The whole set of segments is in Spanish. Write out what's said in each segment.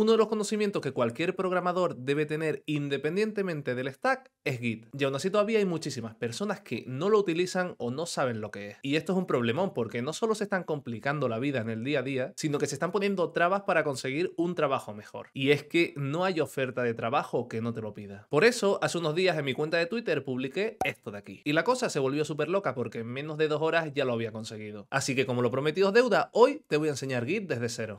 Uno de los conocimientos que cualquier programador debe tener independientemente del stack es Git. Y aún así todavía hay muchísimas personas que no lo utilizan o no saben lo que es. Y esto es un problemón porque no solo se están complicando la vida en el día a día, sino que se están poniendo trabas para conseguir un trabajo mejor. Y es que no hay oferta de trabajo que no te lo pida. Por eso, hace unos días en mi cuenta de Twitter publiqué esto de aquí. Y la cosa se volvió súper loca porque en menos de dos horas ya lo había conseguido. Así que como lo prometido es deuda, hoy te voy a enseñar Git desde cero.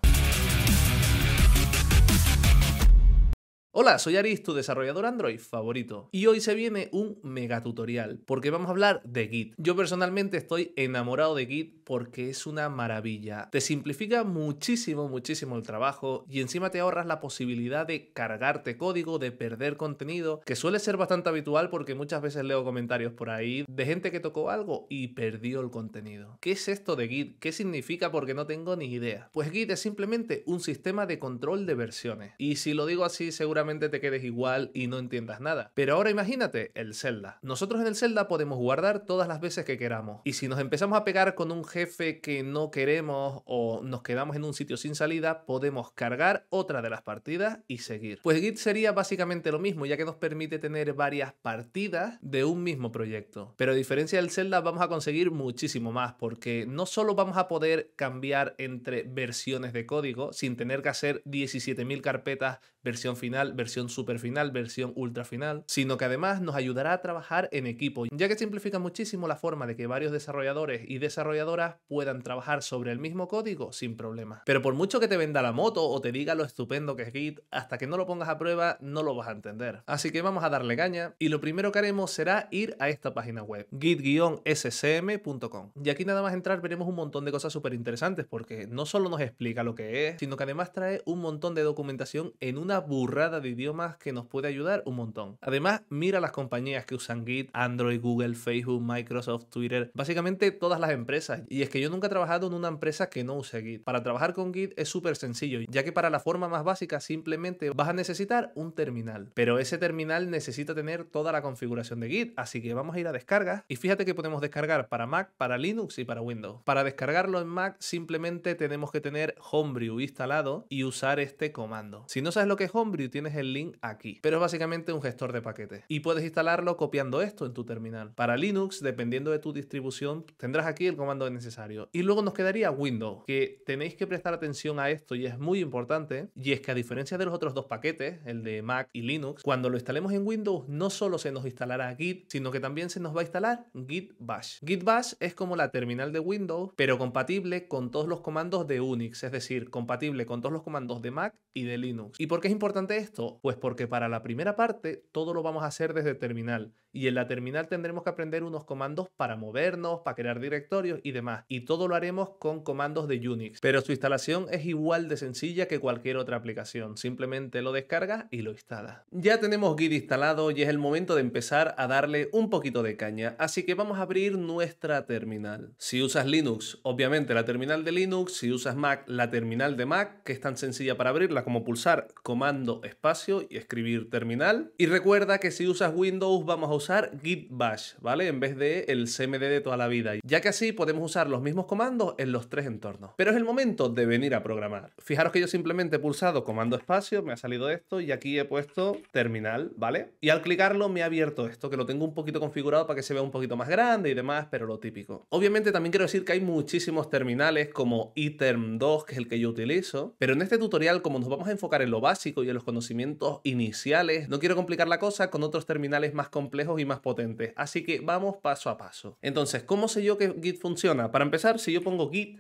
Hola, soy Aris, tu desarrollador Android favorito, y hoy se viene un mega tutorial, porque vamos a hablar de Git. Yo personalmente estoy enamorado de Git porque es una maravilla. Te simplifica muchísimo, muchísimo el trabajo y encima te ahorras la posibilidad de cargarte código, de perder contenido, que suele ser bastante habitual porque muchas veces leo comentarios por ahí de gente que tocó algo y perdió el contenido. ¿Qué es esto de Git? ¿Qué significa? Porque no tengo ni idea. Pues Git es simplemente un sistema de control de versiones. Y si lo digo así, seguramente te quedes igual y no entiendas nada. Pero ahora imagínate el Zelda. Nosotros en el Zelda podemos guardar todas las veces que queramos. Y si nos empezamos a pegar con un jefe que no queremos o nos quedamos en un sitio sin salida, podemos cargar otra de las partidas y seguir. Pues Git sería básicamente lo mismo, ya que nos permite tener varias partidas de un mismo proyecto. Pero a diferencia del Zelda vamos a conseguir muchísimo más, porque no solo vamos a poder cambiar entre versiones de código sin tener que hacer 17.000 carpetas versión final, versión super final, versión ultra final, sino que además nos ayudará a trabajar en equipo, ya que simplifica muchísimo la forma de que varios desarrolladores y desarrolladoras puedan trabajar sobre el mismo código sin problema. Pero por mucho que te venda la moto o te diga lo estupendo que es Git, hasta que no lo pongas a prueba no lo vas a entender. Así que vamos a darle caña y lo primero que haremos será ir a esta página web, git-scm.com. Y aquí nada más entrar veremos un montón de cosas súper interesantes porque no solo nos explica lo que es, sino que además trae un montón de documentación en un una burrada de idiomas que nos puede ayudar un montón. Además, mira las compañías que usan Git, Android, Google, Facebook, Microsoft, Twitter, básicamente todas las empresas. Y es que yo nunca he trabajado en una empresa que no use Git. Para trabajar con Git es súper sencillo, ya que para la forma más básica simplemente vas a necesitar un terminal. Pero ese terminal necesita tener toda la configuración de Git, así que vamos a ir a descargas y fíjate que podemos descargar para Mac, para Linux y para Windows. Para descargarlo en Mac simplemente tenemos que tener Homebrew instalado y usar este comando. Si no sabes lo que es Homebrew tienes el link aquí, pero es básicamente un gestor de paquetes y puedes instalarlo copiando esto en tu terminal. Para Linux, dependiendo de tu distribución, tendrás aquí el comando necesario. Y luego nos quedaría Windows, que tenéis que prestar atención a esto y es muy importante, y es que a diferencia de los otros dos paquetes, el de Mac y Linux, cuando lo instalemos en Windows no solo se nos instalará Git, sino que también se nos va a instalar Git Bash. Git Bash es como la terminal de Windows, pero compatible con todos los comandos de Unix, es decir, compatible con todos los comandos de Mac y de Linux. ¿Y por qué importante esto? Pues porque para la primera parte todo lo vamos a hacer desde terminal y en la terminal tendremos que aprender unos comandos para movernos, para crear directorios y demás. Y todo lo haremos con comandos de Unix. Pero su instalación es igual de sencilla que cualquier otra aplicación. Simplemente lo descarga y lo instala Ya tenemos Git instalado y es el momento de empezar a darle un poquito de caña. Así que vamos a abrir nuestra terminal. Si usas Linux, obviamente la terminal de Linux. Si usas Mac, la terminal de Mac, que es tan sencilla para abrirla como pulsar comando espacio y escribir terminal. Y recuerda que si usas Windows vamos a usar git bash, ¿vale? En vez de el cmd de toda la vida, ya que así podemos usar los mismos comandos en los tres entornos. Pero es el momento de venir a programar. Fijaros que yo simplemente he pulsado comando espacio, me ha salido esto y aquí he puesto terminal, ¿vale? Y al clicarlo me ha abierto esto, que lo tengo un poquito configurado para que se vea un poquito más grande y demás, pero lo típico. Obviamente también quiero decir que hay muchísimos terminales como iterm2, que es el que yo utilizo, pero en este tutorial como nos vamos a enfocar en lo básico, y a los conocimientos iniciales. No quiero complicar la cosa con otros terminales más complejos y más potentes, así que vamos paso a paso. Entonces, ¿cómo sé yo que Git funciona? Para empezar, si yo pongo Git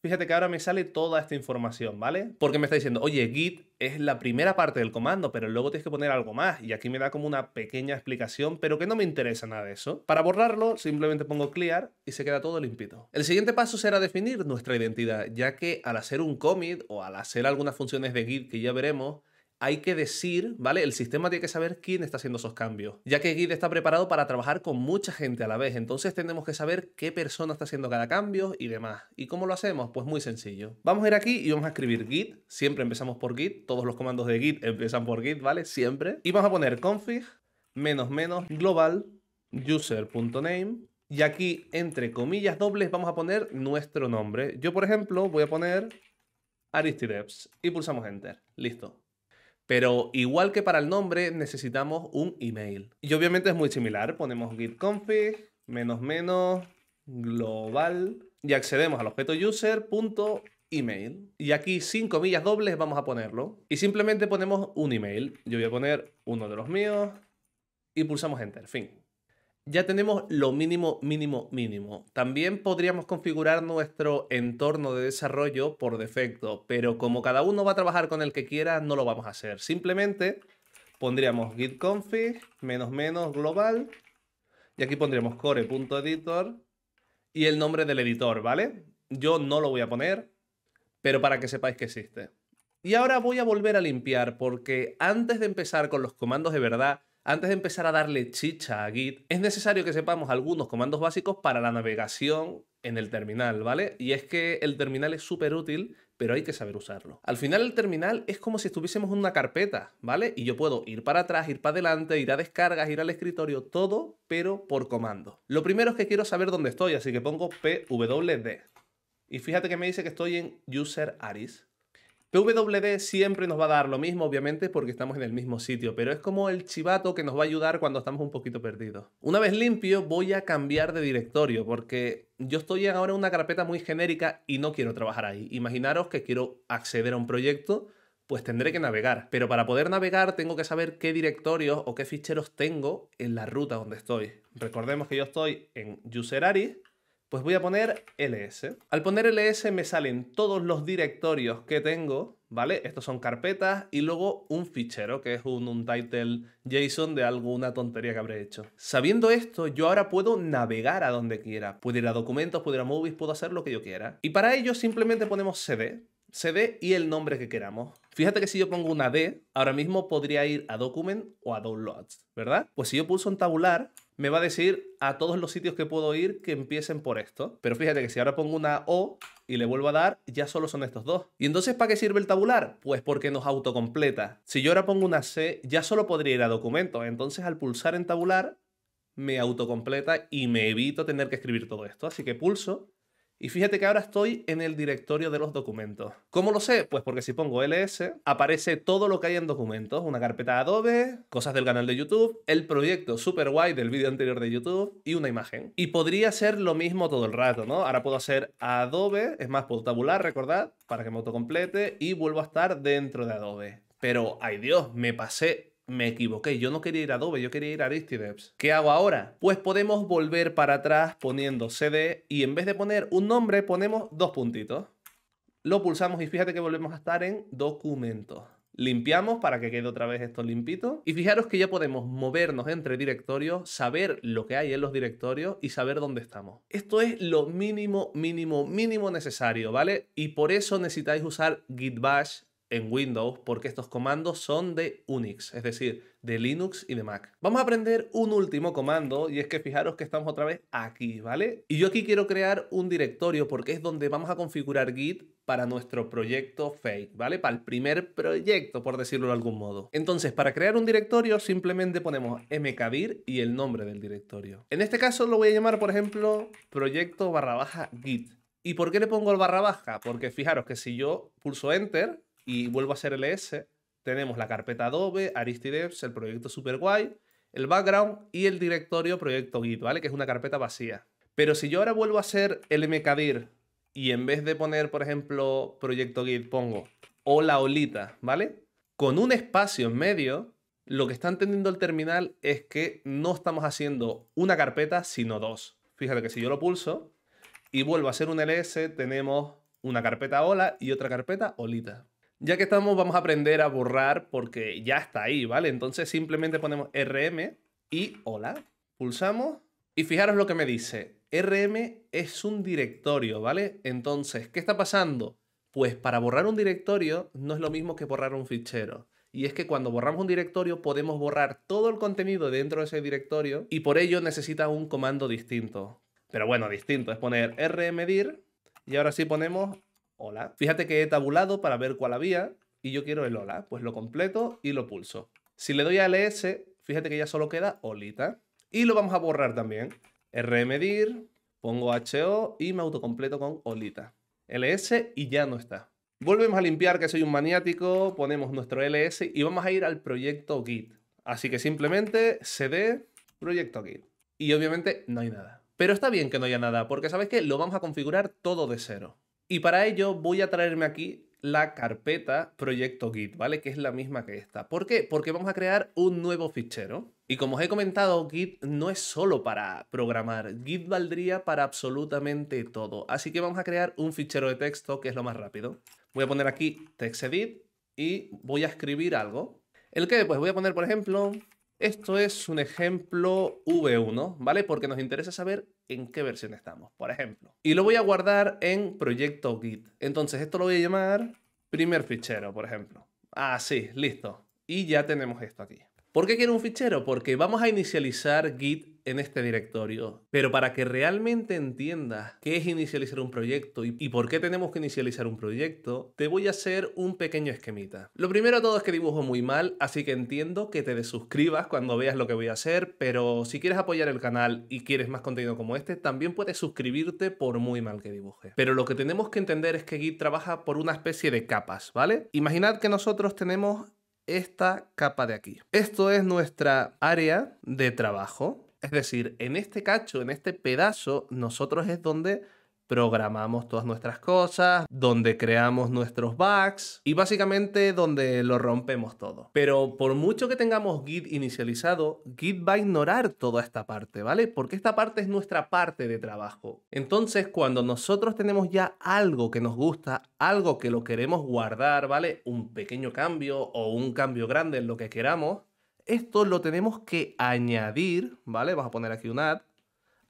Fíjate que ahora me sale toda esta información, ¿vale? Porque me está diciendo, oye, git es la primera parte del comando, pero luego tienes que poner algo más. Y aquí me da como una pequeña explicación, pero que no me interesa nada de eso. Para borrarlo, simplemente pongo clear y se queda todo limpito. El siguiente paso será definir nuestra identidad, ya que al hacer un commit o al hacer algunas funciones de git que ya veremos, hay que decir, ¿vale? El sistema tiene que saber quién está haciendo esos cambios, ya que Git está preparado para trabajar con mucha gente a la vez, entonces tenemos que saber qué persona está haciendo cada cambio y demás. ¿Y cómo lo hacemos? Pues muy sencillo. Vamos a ir aquí y vamos a escribir git, siempre empezamos por git, todos los comandos de git empiezan por git, ¿vale? Siempre. Y vamos a poner config menos menos global user.name y aquí entre comillas dobles vamos a poner nuestro nombre. Yo por ejemplo voy a poner Aristideps y pulsamos enter. Listo. Pero igual que para el nombre, necesitamos un email. Y obviamente es muy similar. Ponemos git config, menos menos, global, y accedemos al objeto user.email. Y aquí cinco comillas dobles vamos a ponerlo. Y simplemente ponemos un email. Yo voy a poner uno de los míos y pulsamos enter. Fin ya tenemos lo mínimo, mínimo, mínimo. También podríamos configurar nuestro entorno de desarrollo por defecto, pero como cada uno va a trabajar con el que quiera, no lo vamos a hacer. Simplemente pondríamos git config menos menos global y aquí pondríamos core.editor y el nombre del editor, ¿vale? Yo no lo voy a poner, pero para que sepáis que existe. Y ahora voy a volver a limpiar porque antes de empezar con los comandos de verdad, antes de empezar a darle chicha a Git, es necesario que sepamos algunos comandos básicos para la navegación en el terminal, ¿vale? Y es que el terminal es súper útil, pero hay que saber usarlo. Al final el terminal es como si estuviésemos en una carpeta, ¿vale? Y yo puedo ir para atrás, ir para adelante, ir a descargas, ir al escritorio, todo, pero por comando. Lo primero es que quiero saber dónde estoy, así que pongo pwd. Y fíjate que me dice que estoy en user aris. PWD siempre nos va a dar lo mismo, obviamente, porque estamos en el mismo sitio, pero es como el chivato que nos va a ayudar cuando estamos un poquito perdidos. Una vez limpio, voy a cambiar de directorio, porque yo estoy ahora en una carpeta muy genérica y no quiero trabajar ahí. Imaginaros que quiero acceder a un proyecto, pues tendré que navegar. Pero para poder navegar tengo que saber qué directorios o qué ficheros tengo en la ruta donde estoy. Recordemos que yo estoy en UserAris, pues voy a poner ls. Al poner ls me salen todos los directorios que tengo, ¿vale? Estos son carpetas y luego un fichero, que es un, title JSON de alguna tontería que habré hecho. Sabiendo esto, yo ahora puedo navegar a donde quiera. Puedo ir a documentos, puedo ir a movies, puedo hacer lo que yo quiera. Y para ello simplemente ponemos cd, cd y el nombre que queramos. Fíjate que si yo pongo una d, ahora mismo podría ir a document o a downloads, ¿verdad? Pues si yo pulso en tabular, me va a decir a todos los sitios que puedo ir que empiecen por esto. Pero fíjate que si ahora pongo una O y le vuelvo a dar, ya solo son estos dos. ¿Y entonces para qué sirve el tabular? Pues porque nos autocompleta. Si yo ahora pongo una C, ya solo podría ir a documentos. Entonces al pulsar en tabular, me autocompleta y me evito tener que escribir todo esto. Así que pulso y fíjate que ahora estoy en el directorio de los documentos. ¿Cómo lo sé? Pues porque si pongo ls, aparece todo lo que hay en documentos. Una carpeta Adobe, cosas del canal de YouTube, el proyecto super guay del vídeo anterior de YouTube y una imagen. Y podría ser lo mismo todo el rato, ¿no? Ahora puedo hacer Adobe, es más, puedo tabular, recordad, para que me autocomplete y vuelvo a estar dentro de Adobe. Pero, ay Dios, me pasé me equivoqué, yo no quería ir a Adobe, yo quería ir a Aristideps. ¿Qué hago ahora? Pues podemos volver para atrás poniendo CD y en vez de poner un nombre ponemos dos puntitos. Lo pulsamos y fíjate que volvemos a estar en documento. Limpiamos para que quede otra vez esto limpito. Y fijaros que ya podemos movernos entre directorios, saber lo que hay en los directorios y saber dónde estamos. Esto es lo mínimo, mínimo, mínimo necesario, ¿vale? Y por eso necesitáis usar GitBash en Windows porque estos comandos son de Unix, es decir, de Linux y de Mac. Vamos a aprender un último comando y es que fijaros que estamos otra vez aquí, ¿vale? Y yo aquí quiero crear un directorio porque es donde vamos a configurar Git para nuestro proyecto fake, ¿vale? Para el primer proyecto, por decirlo de algún modo. Entonces, para crear un directorio simplemente ponemos mkdir y el nombre del directorio. En este caso lo voy a llamar, por ejemplo, proyecto barra baja git. ¿Y por qué le pongo el barra baja? Porque fijaros que si yo pulso enter, y vuelvo a hacer ls, e tenemos la carpeta Adobe, Aristideps, el proyecto Superguay, el background y el directorio proyecto Git, ¿vale? Que es una carpeta vacía. Pero si yo ahora vuelvo a hacer lmkdir y en vez de poner, por ejemplo, proyecto Git, pongo hola olita, ¿vale? Con un espacio en medio, lo que está entendiendo el terminal es que no estamos haciendo una carpeta, sino dos. Fíjate que si yo lo pulso y vuelvo a hacer un ls, tenemos una carpeta hola y otra carpeta olita. Ya que estamos, vamos a aprender a borrar porque ya está ahí, ¿vale? Entonces simplemente ponemos RM y hola. Pulsamos y fijaros lo que me dice. RM es un directorio, ¿vale? Entonces, ¿qué está pasando? Pues para borrar un directorio no es lo mismo que borrar un fichero. Y es que cuando borramos un directorio podemos borrar todo el contenido dentro de ese directorio y por ello necesita un comando distinto. Pero bueno, distinto, es poner rmdir y ahora sí ponemos hola. Fíjate que he tabulado para ver cuál había y yo quiero el hola. Pues lo completo y lo pulso. Si le doy a ls, fíjate que ya solo queda olita. Y lo vamos a borrar también. Remedir, pongo ho y me autocompleto con olita. ls y ya no está. Volvemos a limpiar que soy un maniático, ponemos nuestro ls y vamos a ir al proyecto git. Así que simplemente cd proyecto git. Y obviamente no hay nada. Pero está bien que no haya nada, porque sabes que lo vamos a configurar todo de cero. Y para ello voy a traerme aquí la carpeta proyecto git, ¿vale? Que es la misma que esta. ¿Por qué? Porque vamos a crear un nuevo fichero. Y como os he comentado, Git no es solo para programar, Git valdría para absolutamente todo. Así que vamos a crear un fichero de texto que es lo más rápido. Voy a poner aquí textedit y voy a escribir algo. ¿El qué? Pues voy a poner, por ejemplo, esto es un ejemplo V1, ¿vale? Porque nos interesa saber en qué versión estamos, por ejemplo. Y lo voy a guardar en proyecto Git. Entonces esto lo voy a llamar primer fichero, por ejemplo. Así, ah, sí, listo. Y ya tenemos esto aquí. ¿Por qué quiero un fichero? Porque vamos a inicializar Git en este directorio. Pero para que realmente entiendas qué es inicializar un proyecto y, por qué tenemos que inicializar un proyecto, te voy a hacer un pequeño esquemita. Lo primero de todo es que dibujo muy mal, así que entiendo que te desuscribas cuando veas lo que voy a hacer, pero si quieres apoyar el canal y quieres más contenido como este, también puedes suscribirte por muy mal que dibuje. Pero lo que tenemos que entender es que Git trabaja por una especie de capas, ¿vale? Imaginad que nosotros tenemos esta capa de aquí. Esto es nuestra área de trabajo. Es decir, en este cacho, en este pedazo, nosotros es donde programamos todas nuestras cosas, donde creamos nuestros bugs y básicamente donde lo rompemos todo. Pero por mucho que tengamos Git inicializado, Git va a ignorar toda esta parte, ¿vale? Porque esta parte es nuestra parte de trabajo. Entonces, cuando nosotros tenemos ya algo que nos gusta, algo que lo queremos guardar, ¿vale? Un pequeño cambio o un cambio grande en lo que queramos, esto lo tenemos que añadir, ¿vale? Vamos a poner aquí un add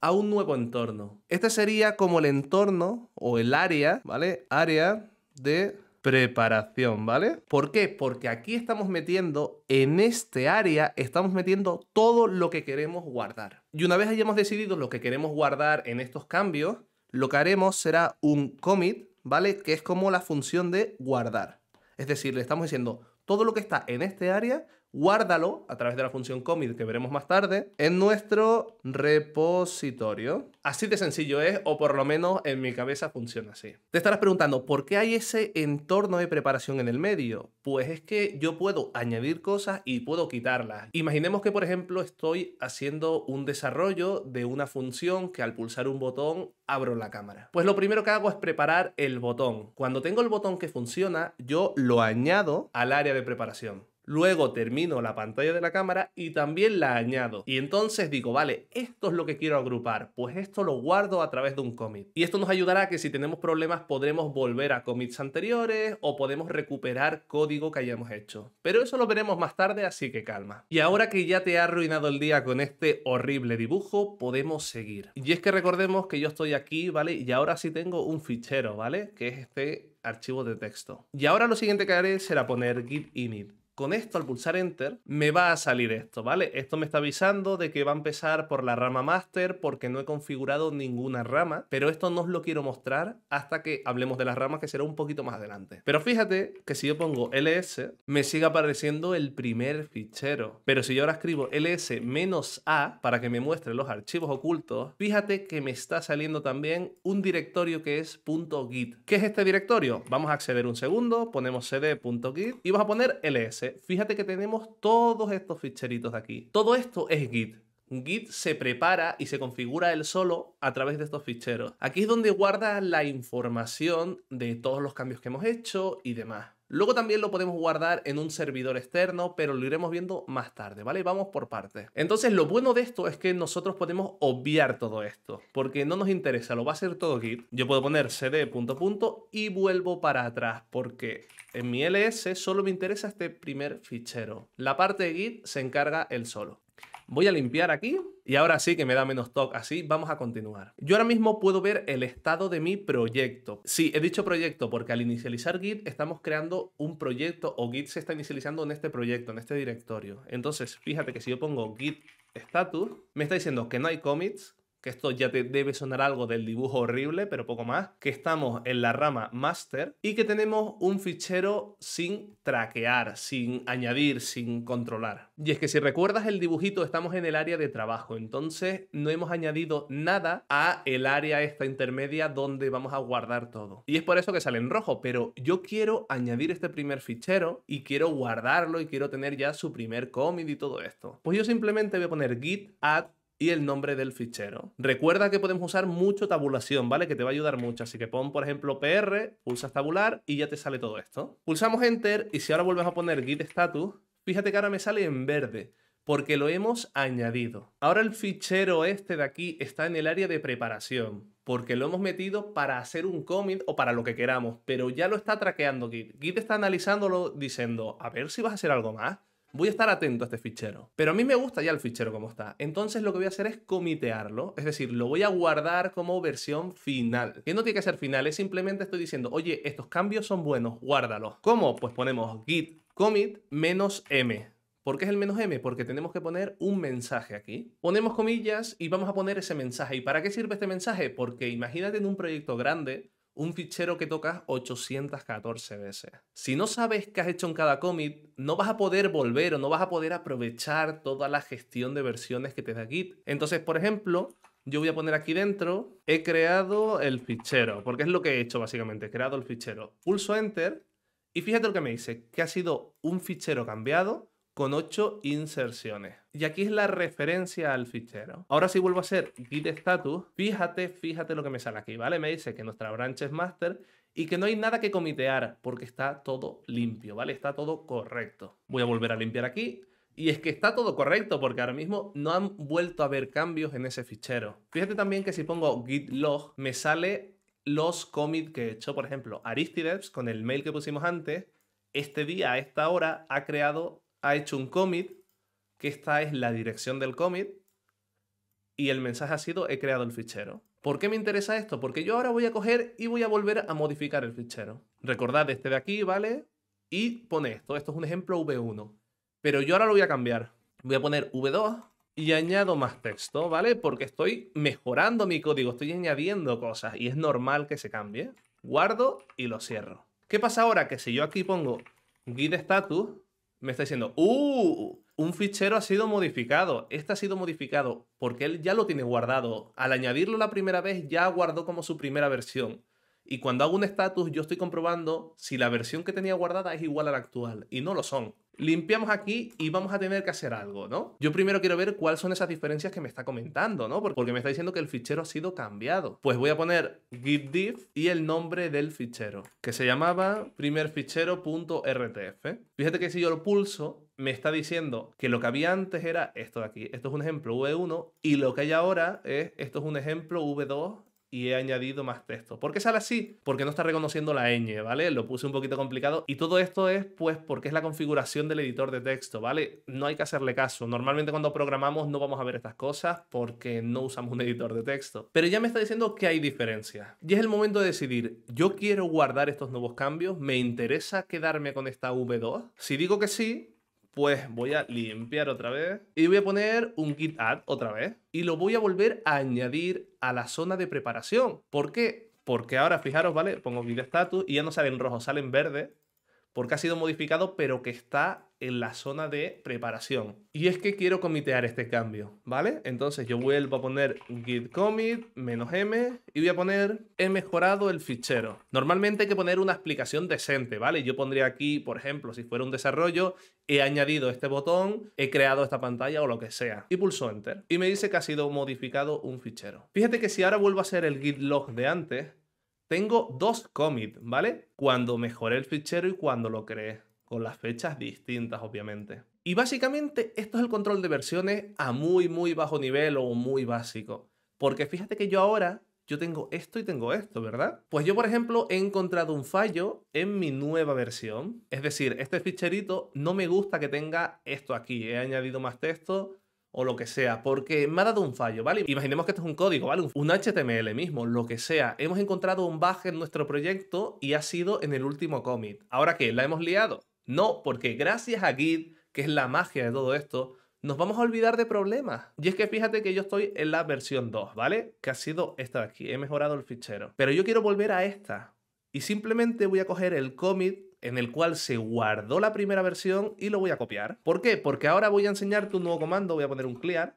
a un nuevo entorno. Este sería como el entorno o el área, ¿vale? Área de preparación, ¿vale? ¿Por qué? Porque aquí estamos metiendo, en este área, estamos metiendo todo lo que queremos guardar. Y una vez hayamos decidido lo que queremos guardar en estos cambios, lo que haremos será un commit, ¿vale? Que es como la función de guardar. Es decir, le estamos diciendo, todo lo que está en este área guárdalo a través de la función commit que veremos más tarde en nuestro repositorio. Así de sencillo es, o por lo menos en mi cabeza funciona así. Te estarás preguntando, ¿por qué hay ese entorno de preparación en el medio? Pues es que yo puedo añadir cosas y puedo quitarlas. Imaginemos que, por ejemplo, estoy haciendo un desarrollo de una función que al pulsar un botón abro la cámara. Pues lo primero que hago es preparar el botón. Cuando tengo el botón que funciona, yo lo añado al área de preparación luego termino la pantalla de la cámara y también la añado. Y entonces digo, vale, esto es lo que quiero agrupar, pues esto lo guardo a través de un commit. Y esto nos ayudará a que si tenemos problemas podremos volver a commits anteriores o podemos recuperar código que hayamos hecho. Pero eso lo veremos más tarde, así que calma. Y ahora que ya te ha arruinado el día con este horrible dibujo, podemos seguir. Y es que recordemos que yo estoy aquí, ¿vale? Y ahora sí tengo un fichero, ¿vale? Que es este archivo de texto. Y ahora lo siguiente que haré será poner git init con esto al pulsar Enter me va a salir esto, ¿vale? Esto me está avisando de que va a empezar por la rama master porque no he configurado ninguna rama, pero esto no os lo quiero mostrar hasta que hablemos de las ramas que será un poquito más adelante. Pero fíjate que si yo pongo ls me sigue apareciendo el primer fichero, pero si yo ahora escribo ls-a para que me muestre los archivos ocultos, fíjate que me está saliendo también un directorio que es .git. ¿Qué es este directorio? Vamos a acceder un segundo, ponemos cd.git y vamos a poner ls fíjate que tenemos todos estos ficheritos aquí. Todo esto es Git. Git se prepara y se configura él solo a través de estos ficheros. Aquí es donde guarda la información de todos los cambios que hemos hecho y demás. Luego también lo podemos guardar en un servidor externo, pero lo iremos viendo más tarde, ¿vale? Vamos por partes. Entonces, lo bueno de esto es que nosotros podemos obviar todo esto, porque no nos interesa, lo va a hacer todo Git. Yo puedo poner cd y vuelvo para atrás, porque en mi ls solo me interesa este primer fichero. La parte de Git se encarga él solo. Voy a limpiar aquí y ahora sí que me da menos toque, así vamos a continuar. Yo ahora mismo puedo ver el estado de mi proyecto. Sí, he dicho proyecto porque al inicializar Git estamos creando un proyecto o Git se está inicializando en este proyecto, en este directorio. Entonces, fíjate que si yo pongo Git status, me está diciendo que no hay commits, esto ya te debe sonar algo del dibujo horrible, pero poco más, que estamos en la rama master y que tenemos un fichero sin traquear, sin añadir, sin controlar. Y es que si recuerdas el dibujito, estamos en el área de trabajo, entonces no hemos añadido nada a el área esta intermedia donde vamos a guardar todo. Y es por eso que sale en rojo, pero yo quiero añadir este primer fichero y quiero guardarlo y quiero tener ya su primer commit y todo esto. Pues yo simplemente voy a poner git add y el nombre del fichero. Recuerda que podemos usar mucho tabulación, ¿vale? Que te va a ayudar mucho. Así que pon, por ejemplo, PR, pulsas tabular y ya te sale todo esto. Pulsamos Enter y si ahora vuelves a poner Git Status, fíjate que ahora me sale en verde porque lo hemos añadido. Ahora el fichero este de aquí está en el área de preparación, porque lo hemos metido para hacer un commit o para lo que queramos, pero ya lo está traqueando Git. Git está analizándolo diciendo, a ver si vas a hacer algo más voy a estar atento a este fichero. Pero a mí me gusta ya el fichero como está. Entonces lo que voy a hacer es comitearlo, es decir, lo voy a guardar como versión final. Que no tiene que ser final, es simplemente estoy diciendo, oye, estos cambios son buenos, guárdalos. ¿Cómo? Pues ponemos git commit menos m. ¿Por qué es el menos m? Porque tenemos que poner un mensaje aquí. Ponemos comillas y vamos a poner ese mensaje. ¿Y para qué sirve este mensaje? Porque imagínate en un proyecto grande un fichero que tocas 814 veces. Si no sabes qué has hecho en cada commit, no vas a poder volver o no vas a poder aprovechar toda la gestión de versiones que te da Git. Entonces, por ejemplo, yo voy a poner aquí dentro, he creado el fichero, porque es lo que he hecho básicamente, he creado el fichero. Pulso Enter y fíjate lo que me dice, que ha sido un fichero cambiado con 8 inserciones. Y aquí es la referencia al fichero. Ahora si vuelvo a hacer git status, fíjate, fíjate lo que me sale aquí, ¿vale? Me dice que nuestra branch es master y que no hay nada que comitear porque está todo limpio, ¿vale? Está todo correcto. Voy a volver a limpiar aquí. Y es que está todo correcto porque ahora mismo no han vuelto a haber cambios en ese fichero. Fíjate también que si pongo git log me sale los commits que he hecho. Por ejemplo, Aristideps con el mail que pusimos antes, este día a esta hora ha creado ha hecho un commit, que esta es la dirección del commit, y el mensaje ha sido he creado el fichero. ¿Por qué me interesa esto? Porque yo ahora voy a coger y voy a volver a modificar el fichero. Recordad este de aquí, ¿vale? Y pone esto. Esto es un ejemplo V1. Pero yo ahora lo voy a cambiar. Voy a poner V2 y añado más texto, ¿vale? Porque estoy mejorando mi código, estoy añadiendo cosas y es normal que se cambie. Guardo y lo cierro. ¿Qué pasa ahora? Que si yo aquí pongo guide status, me está diciendo, ¡uh! Un fichero ha sido modificado, este ha sido modificado, porque él ya lo tiene guardado. Al añadirlo la primera vez, ya guardó como su primera versión. Y cuando hago un status, yo estoy comprobando si la versión que tenía guardada es igual a la actual, y no lo son limpiamos aquí y vamos a tener que hacer algo, ¿no? Yo primero quiero ver cuáles son esas diferencias que me está comentando, ¿no? Porque me está diciendo que el fichero ha sido cambiado. Pues voy a poner git div y el nombre del fichero, que se llamaba primerfichero.rtf. Fíjate que si yo lo pulso, me está diciendo que lo que había antes era esto de aquí. Esto es un ejemplo V1 y lo que hay ahora es, esto es un ejemplo V2 y he añadido más texto. ¿Por qué sale así? Porque no está reconociendo la ñ, ¿vale? Lo puse un poquito complicado. Y todo esto es, pues, porque es la configuración del editor de texto, ¿vale? No hay que hacerle caso. Normalmente cuando programamos no vamos a ver estas cosas porque no usamos un editor de texto. Pero ya me está diciendo que hay diferencias. Y es el momento de decidir, ¿yo quiero guardar estos nuevos cambios? ¿Me interesa quedarme con esta V2? Si digo que sí, pues voy a limpiar otra vez y voy a poner un git add otra vez y lo voy a volver a añadir a la zona de preparación. ¿Por qué? Porque ahora, fijaros, ¿vale? Pongo git status y ya no salen rojos, rojo, verdes porque ha sido modificado, pero que está en la zona de preparación. Y es que quiero comitear este cambio, ¿vale? Entonces yo vuelvo a poner git commit menos m y voy a poner he mejorado el fichero. Normalmente hay que poner una explicación decente, ¿vale? Yo pondría aquí, por ejemplo, si fuera un desarrollo, he añadido este botón, he creado esta pantalla o lo que sea. Y pulso enter. Y me dice que ha sido modificado un fichero. Fíjate que si ahora vuelvo a hacer el git log de antes, tengo dos commits, ¿vale? Cuando mejoré el fichero y cuando lo creé, con las fechas distintas, obviamente. Y básicamente esto es el control de versiones a muy, muy bajo nivel o muy básico. Porque fíjate que yo ahora, yo tengo esto y tengo esto, ¿verdad? Pues yo, por ejemplo, he encontrado un fallo en mi nueva versión. Es decir, este ficherito no me gusta que tenga esto aquí. He añadido más texto, o lo que sea, porque me ha dado un fallo, ¿vale? Imaginemos que esto es un código, ¿vale? Un HTML mismo, lo que sea. Hemos encontrado un bug en nuestro proyecto y ha sido en el último commit. ¿Ahora qué? ¿La hemos liado? No, porque gracias a Git, que es la magia de todo esto, nos vamos a olvidar de problemas. Y es que fíjate que yo estoy en la versión 2, ¿vale? Que ha sido esta de aquí, he mejorado el fichero. Pero yo quiero volver a esta. Y simplemente voy a coger el commit en el cual se guardó la primera versión y lo voy a copiar. ¿Por qué? Porque ahora voy a enseñarte un nuevo comando, voy a poner un clear,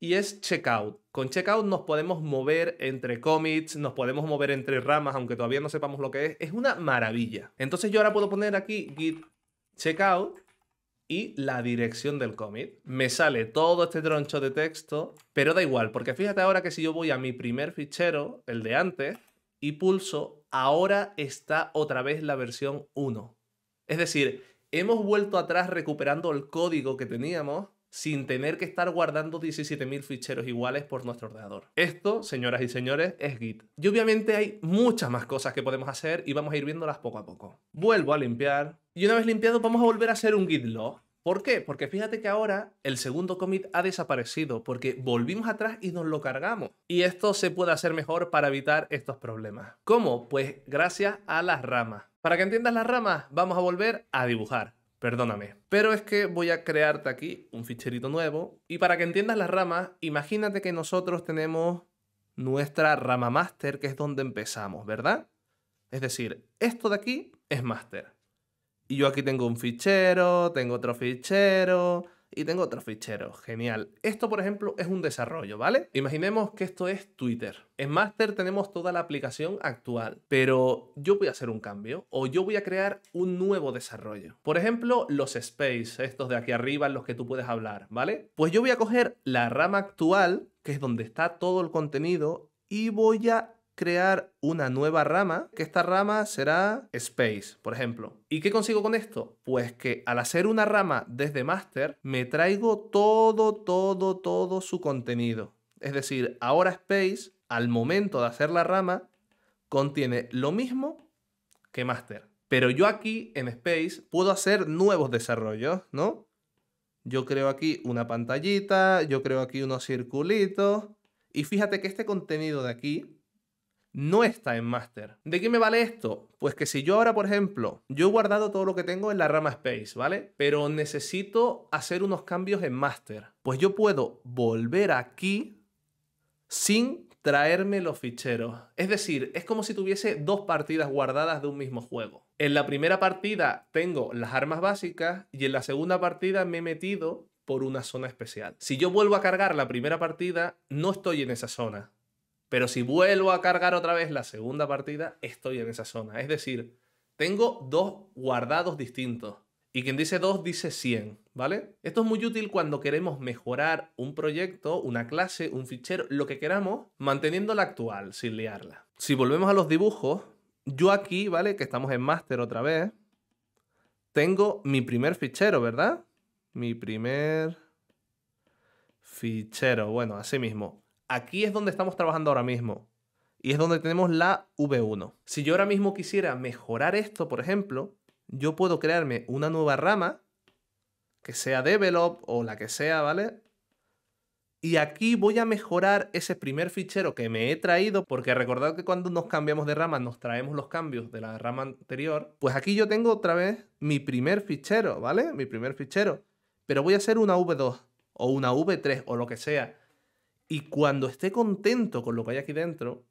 y es checkout. Con checkout nos podemos mover entre commits, nos podemos mover entre ramas, aunque todavía no sepamos lo que es. Es una maravilla. Entonces yo ahora puedo poner aquí git checkout y la dirección del commit. Me sale todo este troncho de texto, pero da igual, porque fíjate ahora que si yo voy a mi primer fichero, el de antes, y pulso ahora está otra vez la versión 1. Es decir, hemos vuelto atrás recuperando el código que teníamos sin tener que estar guardando 17.000 ficheros iguales por nuestro ordenador. Esto, señoras y señores, es Git. Y obviamente hay muchas más cosas que podemos hacer y vamos a ir viéndolas poco a poco. Vuelvo a limpiar y una vez limpiado vamos a volver a hacer un git log ¿Por qué? Porque fíjate que ahora el segundo commit ha desaparecido porque volvimos atrás y nos lo cargamos. Y esto se puede hacer mejor para evitar estos problemas. ¿Cómo? Pues gracias a las ramas. Para que entiendas las ramas, vamos a volver a dibujar. Perdóname, pero es que voy a crearte aquí un ficherito nuevo. Y para que entiendas las ramas, imagínate que nosotros tenemos nuestra rama master, que es donde empezamos, ¿verdad? Es decir, esto de aquí es master. Y yo aquí tengo un fichero, tengo otro fichero y tengo otro fichero. Genial. Esto, por ejemplo, es un desarrollo, ¿vale? Imaginemos que esto es Twitter. En Master tenemos toda la aplicación actual, pero yo voy a hacer un cambio o yo voy a crear un nuevo desarrollo. Por ejemplo, los space, estos de aquí arriba en los que tú puedes hablar, ¿vale? Pues yo voy a coger la rama actual, que es donde está todo el contenido, y voy a crear una nueva rama, que esta rama será Space, por ejemplo. ¿Y qué consigo con esto? Pues que al hacer una rama desde Master, me traigo todo, todo, todo su contenido. Es decir, ahora Space, al momento de hacer la rama, contiene lo mismo que Master. Pero yo aquí en Space puedo hacer nuevos desarrollos, ¿no? Yo creo aquí una pantallita, yo creo aquí unos circulitos. Y fíjate que este contenido de aquí no está en master. ¿De qué me vale esto? Pues que si yo ahora, por ejemplo, yo he guardado todo lo que tengo en la rama space, ¿vale? Pero necesito hacer unos cambios en master. Pues yo puedo volver aquí sin traerme los ficheros. Es decir, es como si tuviese dos partidas guardadas de un mismo juego. En la primera partida tengo las armas básicas y en la segunda partida me he metido por una zona especial. Si yo vuelvo a cargar la primera partida, no estoy en esa zona. Pero si vuelvo a cargar otra vez la segunda partida, estoy en esa zona. Es decir, tengo dos guardados distintos. Y quien dice dos dice 100, ¿vale? Esto es muy útil cuando queremos mejorar un proyecto, una clase, un fichero, lo que queramos, manteniendo la actual, sin liarla. Si volvemos a los dibujos, yo aquí, ¿vale? Que estamos en máster otra vez, tengo mi primer fichero, ¿verdad? Mi primer fichero, bueno, así mismo aquí es donde estamos trabajando ahora mismo. Y es donde tenemos la V1. Si yo ahora mismo quisiera mejorar esto, por ejemplo, yo puedo crearme una nueva rama, que sea develop o la que sea, ¿vale? Y aquí voy a mejorar ese primer fichero que me he traído, porque recordad que cuando nos cambiamos de rama nos traemos los cambios de la rama anterior. Pues aquí yo tengo otra vez mi primer fichero, ¿vale? Mi primer fichero. Pero voy a hacer una V2 o una V3 o lo que sea y cuando esté contento con lo que hay aquí dentro,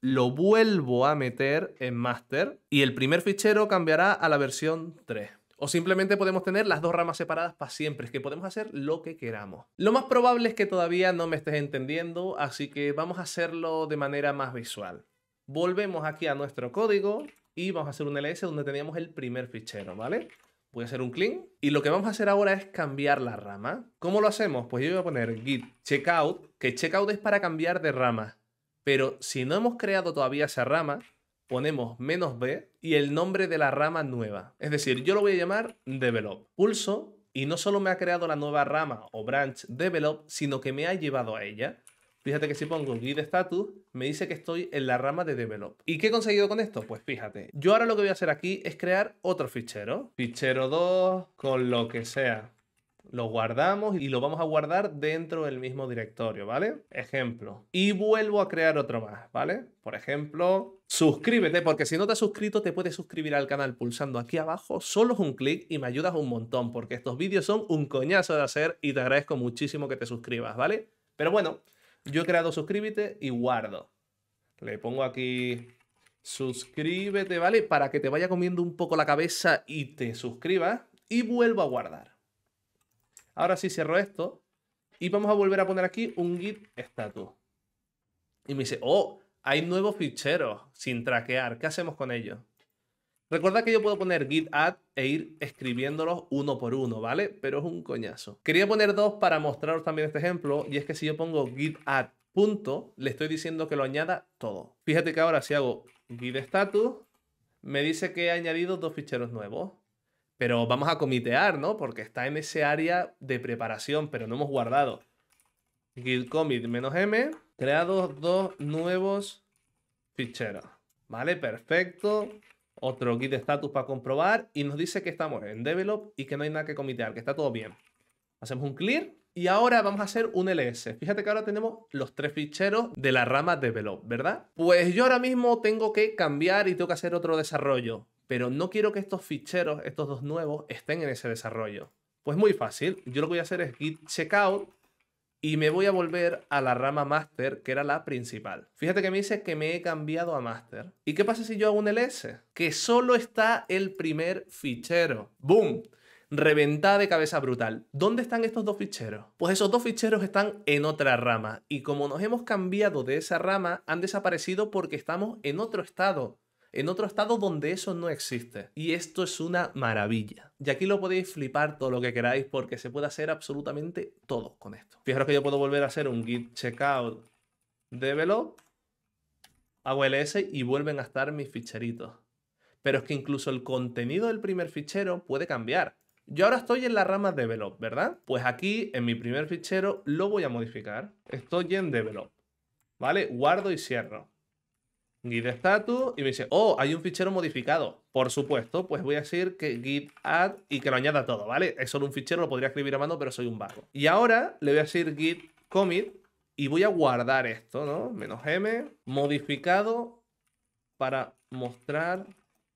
lo vuelvo a meter en master y el primer fichero cambiará a la versión 3. O simplemente podemos tener las dos ramas separadas para siempre, es que podemos hacer lo que queramos. Lo más probable es que todavía no me estés entendiendo, así que vamos a hacerlo de manera más visual. Volvemos aquí a nuestro código y vamos a hacer un ls donde teníamos el primer fichero, ¿vale? voy a hacer un clean. Y lo que vamos a hacer ahora es cambiar la rama. ¿Cómo lo hacemos? Pues yo voy a poner git checkout, que checkout es para cambiar de rama. Pero si no hemos creado todavía esa rama, ponemos menos B y el nombre de la rama nueva. Es decir, yo lo voy a llamar develop. Pulso y no solo me ha creado la nueva rama o branch develop, sino que me ha llevado a ella. Fíjate que si pongo Git Status, me dice que estoy en la rama de Develop. ¿Y qué he conseguido con esto? Pues fíjate, yo ahora lo que voy a hacer aquí es crear otro fichero. Fichero 2, con lo que sea. Lo guardamos y lo vamos a guardar dentro del mismo directorio, ¿vale? Ejemplo. Y vuelvo a crear otro más, ¿vale? Por ejemplo, Suscríbete, porque si no te has suscrito, te puedes suscribir al canal pulsando aquí abajo. Solo es un clic y me ayudas un montón, porque estos vídeos son un coñazo de hacer y te agradezco muchísimo que te suscribas, ¿vale? Pero bueno, yo he creado suscríbete y guardo. Le pongo aquí suscríbete, ¿vale? Para que te vaya comiendo un poco la cabeza y te suscribas y vuelvo a guardar. Ahora sí cierro esto y vamos a volver a poner aquí un git status. Y me dice, oh, hay nuevos ficheros sin traquear. ¿Qué hacemos con ellos? Recuerda que yo puedo poner git add e ir escribiéndolos uno por uno, ¿vale? Pero es un coñazo. Quería poner dos para mostraros también este ejemplo, y es que si yo pongo git add punto, le estoy diciendo que lo añada todo. Fíjate que ahora si hago git status, me dice que he añadido dos ficheros nuevos. Pero vamos a comitear, ¿no? Porque está en ese área de preparación, pero no hemos guardado. Git commit -m, creado dos nuevos ficheros. Vale, perfecto otro git status para comprobar y nos dice que estamos en develop y que no hay nada que comitear, que está todo bien. Hacemos un clear y ahora vamos a hacer un ls. Fíjate que ahora tenemos los tres ficheros de la rama develop, ¿verdad? Pues yo ahora mismo tengo que cambiar y tengo que hacer otro desarrollo, pero no quiero que estos ficheros, estos dos nuevos, estén en ese desarrollo. Pues muy fácil, yo lo que voy a hacer es git checkout y me voy a volver a la rama master, que era la principal. Fíjate que me dice que me he cambiado a master. ¿Y qué pasa si yo hago un ls? Que solo está el primer fichero. ¡Boom! reventada de cabeza brutal. ¿Dónde están estos dos ficheros? Pues esos dos ficheros están en otra rama y como nos hemos cambiado de esa rama, han desaparecido porque estamos en otro estado en otro estado donde eso no existe. Y esto es una maravilla. Y aquí lo podéis flipar todo lo que queráis porque se puede hacer absolutamente todo con esto. Fijaros que yo puedo volver a hacer un git checkout develop, hago ls y vuelven a estar mis ficheritos. Pero es que incluso el contenido del primer fichero puede cambiar. Yo ahora estoy en la rama develop, ¿verdad? Pues aquí en mi primer fichero lo voy a modificar. Estoy en develop, ¿vale? Guardo y cierro git status y me dice, oh, hay un fichero modificado. Por supuesto, pues voy a decir que git add y que lo añada todo, ¿vale? Es solo un fichero, lo podría escribir a mano, pero soy un vago. Y ahora le voy a decir git commit y voy a guardar esto, ¿no? Menos m, modificado para mostrar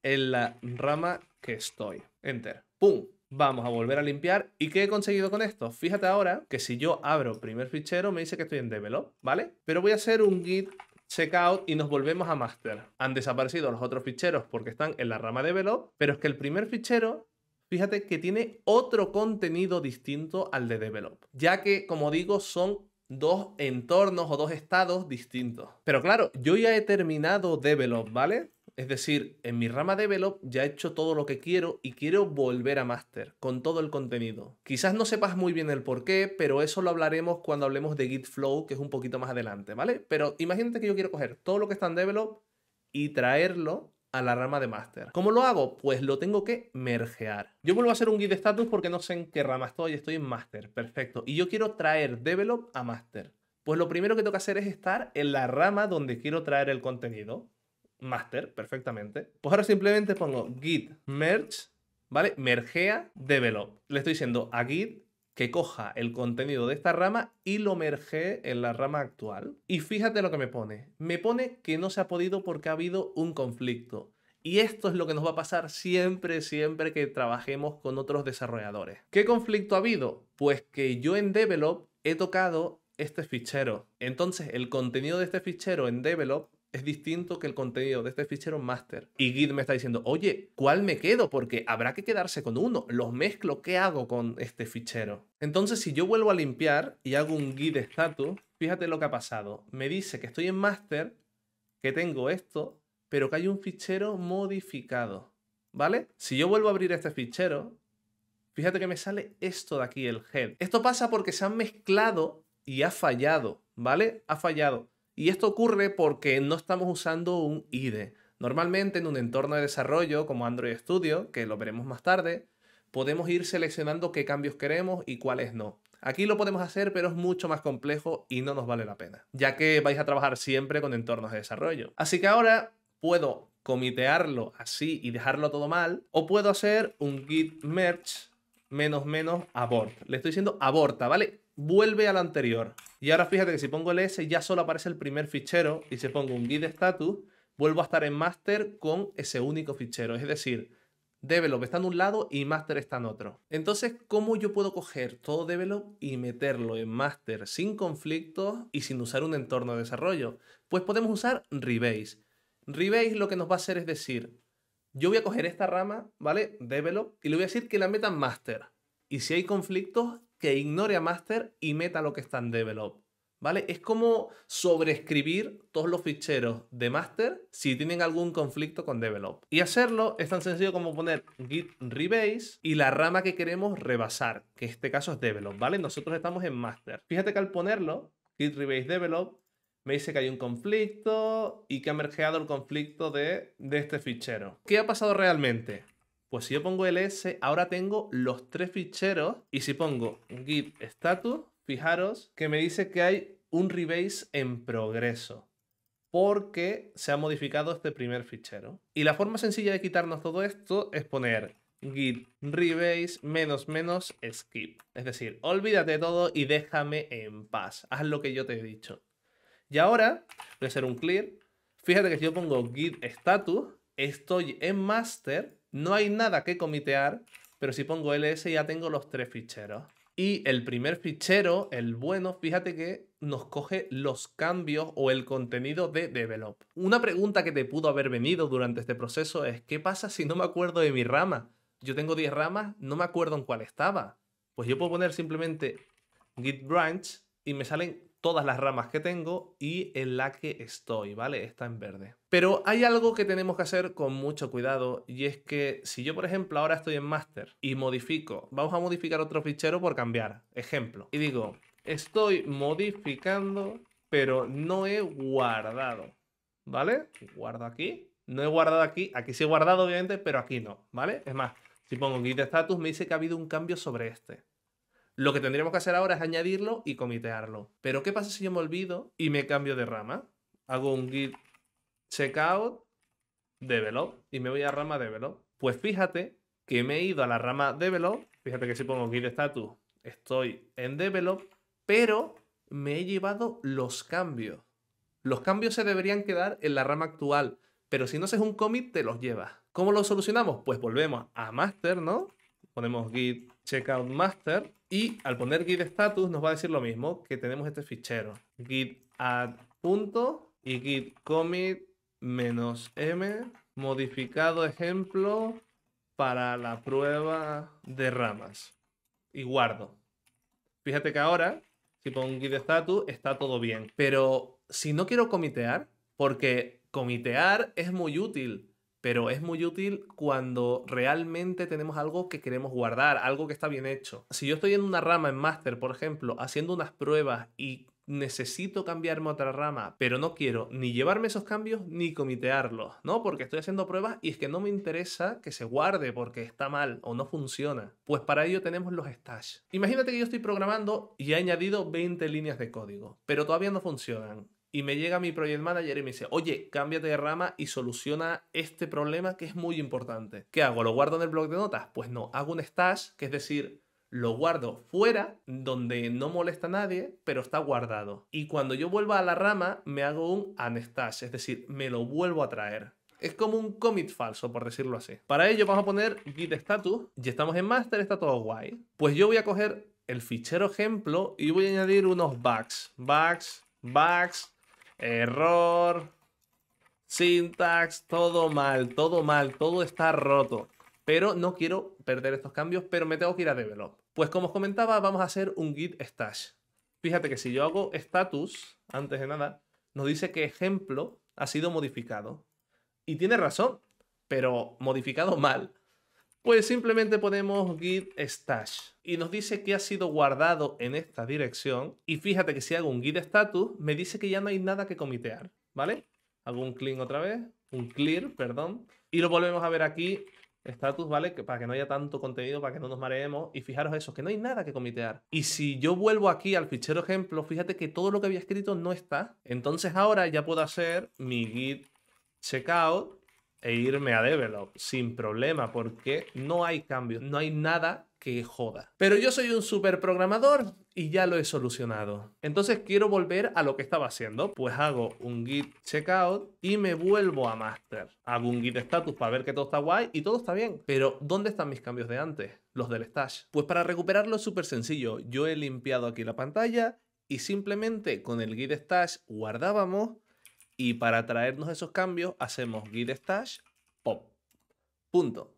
en la rama que estoy. Enter. ¡Pum! Vamos a volver a limpiar. ¿Y qué he conseguido con esto? Fíjate ahora que si yo abro primer fichero, me dice que estoy en develop, ¿vale? Pero voy a hacer un git checkout y nos volvemos a master. Han desaparecido los otros ficheros porque están en la rama de develop, pero es que el primer fichero fíjate que tiene otro contenido distinto al de develop, ya que, como digo, son dos entornos o dos estados distintos. Pero claro, yo ya he terminado develop, ¿vale? Es decir, en mi rama develop ya he hecho todo lo que quiero y quiero volver a master con todo el contenido. Quizás no sepas muy bien el porqué, pero eso lo hablaremos cuando hablemos de Git Flow, que es un poquito más adelante, ¿vale? Pero imagínate que yo quiero coger todo lo que está en develop y traerlo a la rama de master. ¿Cómo lo hago? Pues lo tengo que mergear. Yo vuelvo a hacer un git status porque no sé en qué rama estoy, estoy en master, perfecto. Y yo quiero traer develop a master. Pues lo primero que tengo que hacer es estar en la rama donde quiero traer el contenido master perfectamente. Pues ahora simplemente pongo git merge, ¿vale? Mergea develop. Le estoy diciendo a git que coja el contenido de esta rama y lo merge en la rama actual. Y fíjate lo que me pone. Me pone que no se ha podido porque ha habido un conflicto. Y esto es lo que nos va a pasar siempre, siempre que trabajemos con otros desarrolladores. ¿Qué conflicto ha habido? Pues que yo en develop he tocado este fichero. Entonces el contenido de este fichero en develop es distinto que el contenido de este fichero master. Y Git me está diciendo, oye, ¿cuál me quedo? Porque habrá que quedarse con uno. Los mezclo, ¿qué hago con este fichero? Entonces, si yo vuelvo a limpiar y hago un git status, fíjate lo que ha pasado. Me dice que estoy en master, que tengo esto, pero que hay un fichero modificado. ¿Vale? Si yo vuelvo a abrir este fichero, fíjate que me sale esto de aquí, el head. Esto pasa porque se han mezclado y ha fallado, ¿vale? Ha fallado. Y esto ocurre porque no estamos usando un IDE. Normalmente en un entorno de desarrollo como Android Studio, que lo veremos más tarde, podemos ir seleccionando qué cambios queremos y cuáles no. Aquí lo podemos hacer, pero es mucho más complejo y no nos vale la pena, ya que vais a trabajar siempre con entornos de desarrollo. Así que ahora puedo comitearlo así y dejarlo todo mal, o puedo hacer un git merge menos menos abort. Le estoy diciendo aborta, ¿vale? vuelve al anterior. Y ahora fíjate que si pongo el S ya solo aparece el primer fichero y si pongo un guide status, vuelvo a estar en master con ese único fichero. Es decir, develop está en un lado y master está en otro. Entonces, ¿cómo yo puedo coger todo develop y meterlo en master sin conflictos y sin usar un entorno de desarrollo? Pues podemos usar rebase. Rebase lo que nos va a hacer es decir, yo voy a coger esta rama, ¿vale? Develop, y le voy a decir que la meta en master. Y si hay conflictos, ignore a master y meta lo que está en develop. ¿Vale? Es como sobreescribir todos los ficheros de master si tienen algún conflicto con develop. Y hacerlo es tan sencillo como poner git rebase y la rama que queremos rebasar, que en este caso es develop, ¿vale? Nosotros estamos en master. Fíjate que al ponerlo, git rebase develop, me dice que hay un conflicto y que ha mergeado el conflicto de, de este fichero. ¿Qué ha pasado realmente? Pues si yo pongo el s, ahora tengo los tres ficheros y si pongo git status, fijaros que me dice que hay un rebase en progreso porque se ha modificado este primer fichero. Y la forma sencilla de quitarnos todo esto es poner git rebase menos menos skip. Es decir, olvídate de todo y déjame en paz. Haz lo que yo te he dicho. Y ahora voy a hacer un clear. Fíjate que si yo pongo git status, estoy en master no hay nada que comitear, pero si pongo ls ya tengo los tres ficheros. Y el primer fichero, el bueno, fíjate que nos coge los cambios o el contenido de develop. Una pregunta que te pudo haber venido durante este proceso es, ¿qué pasa si no me acuerdo de mi rama? Yo tengo 10 ramas, no me acuerdo en cuál estaba. Pues yo puedo poner simplemente git branch y me salen todas las ramas que tengo y en la que estoy, ¿vale? Está en verde. Pero hay algo que tenemos que hacer con mucho cuidado y es que si yo, por ejemplo, ahora estoy en master y modifico, vamos a modificar otro fichero por cambiar, ejemplo, y digo, estoy modificando pero no he guardado, ¿vale? Guardo aquí, no he guardado aquí, aquí sí he guardado obviamente, pero aquí no, ¿vale? Es más, si pongo git status me dice que ha habido un cambio sobre este. Lo que tendríamos que hacer ahora es añadirlo y comitearlo. Pero ¿qué pasa si yo me olvido y me cambio de rama? Hago un git checkout develop y me voy a rama develop. Pues fíjate que me he ido a la rama develop. Fíjate que si pongo git status estoy en develop, pero me he llevado los cambios. Los cambios se deberían quedar en la rama actual, pero si no haces un commit te los llevas. ¿Cómo lo solucionamos? Pues volvemos a master, ¿no? Ponemos git checkout master y al poner git status nos va a decir lo mismo que tenemos este fichero git add punto y git commit menos m modificado ejemplo para la prueba de ramas y guardo fíjate que ahora si pongo git status está todo bien pero si no quiero comitear porque comitear es muy útil pero es muy útil cuando realmente tenemos algo que queremos guardar, algo que está bien hecho. Si yo estoy en una rama en master, por ejemplo, haciendo unas pruebas y necesito cambiarme a otra rama, pero no quiero ni llevarme esos cambios ni comitearlos, ¿no? Porque estoy haciendo pruebas y es que no me interesa que se guarde porque está mal o no funciona. Pues para ello tenemos los stash. Imagínate que yo estoy programando y he añadido 20 líneas de código, pero todavía no funcionan y me llega mi project manager y me dice, oye, cámbiate de rama y soluciona este problema que es muy importante. ¿Qué hago? ¿Lo guardo en el blog de notas? Pues no, hago un stash, que es decir, lo guardo fuera, donde no molesta a nadie, pero está guardado. Y cuando yo vuelva a la rama, me hago un unstash, es decir, me lo vuelvo a traer. Es como un commit falso, por decirlo así. Para ello vamos a poner git status, y estamos en master, está todo guay. Pues yo voy a coger el fichero ejemplo y voy a añadir unos bugs, bugs, bugs, Error. Syntax. Todo mal, todo mal, todo está roto. Pero no quiero perder estos cambios, pero me tengo que ir a develop. Pues como os comentaba, vamos a hacer un git stash. Fíjate que si yo hago status, antes de nada, nos dice que ejemplo ha sido modificado. Y tiene razón, pero modificado mal. Pues simplemente ponemos git stash y nos dice que ha sido guardado en esta dirección. Y fíjate que si hago un git status, me dice que ya no hay nada que comitear, ¿vale? Hago un clean otra vez, un clear, perdón, y lo volvemos a ver aquí, status, ¿vale? Que para que no haya tanto contenido, para que no nos mareemos. Y fijaros eso, que no hay nada que comitear. Y si yo vuelvo aquí al fichero ejemplo, fíjate que todo lo que había escrito no está. Entonces ahora ya puedo hacer mi git checkout e irme a develop sin problema porque no hay cambios, no hay nada que joda. Pero yo soy un super programador y ya lo he solucionado. Entonces quiero volver a lo que estaba haciendo, pues hago un git checkout y me vuelvo a master. Hago un git status para ver que todo está guay y todo está bien. Pero ¿dónde están mis cambios de antes? Los del stash. Pues para recuperarlo es súper sencillo. Yo he limpiado aquí la pantalla y simplemente con el git stash guardábamos y para traernos esos cambios hacemos git stash pop. Punto.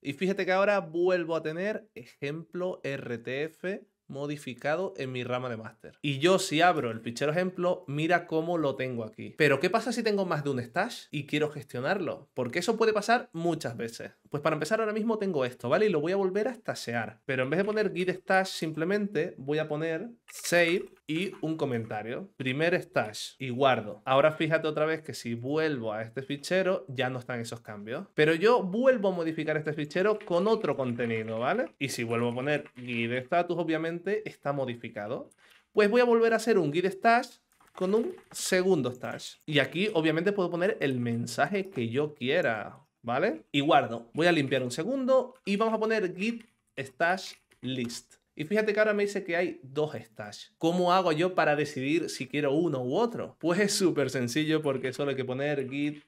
Y fíjate que ahora vuelvo a tener ejemplo RTF modificado en mi rama de master. Y yo si abro el fichero ejemplo, mira cómo lo tengo aquí. Pero ¿qué pasa si tengo más de un stash y quiero gestionarlo? Porque eso puede pasar muchas veces. Pues para empezar ahora mismo tengo esto, ¿vale? Y lo voy a volver a stashear. Pero en vez de poner git stash simplemente voy a poner save y un comentario. Primer stash y guardo. Ahora fíjate otra vez que si vuelvo a este fichero ya no están esos cambios. Pero yo vuelvo a modificar este fichero con otro contenido, ¿vale? Y si vuelvo a poner git status obviamente está modificado. Pues voy a volver a hacer un git stash con un segundo stash. Y aquí obviamente puedo poner el mensaje que yo quiera ¿vale? Y guardo. Voy a limpiar un segundo y vamos a poner git stash list. Y fíjate que ahora me dice que hay dos stash. ¿Cómo hago yo para decidir si quiero uno u otro? Pues es súper sencillo porque solo hay que poner git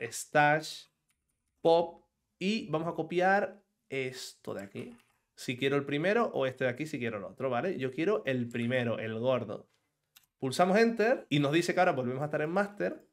stash pop y vamos a copiar esto de aquí. Si quiero el primero o este de aquí si quiero el otro, ¿vale? Yo quiero el primero, el gordo. Pulsamos enter y nos dice que ahora volvemos a estar en master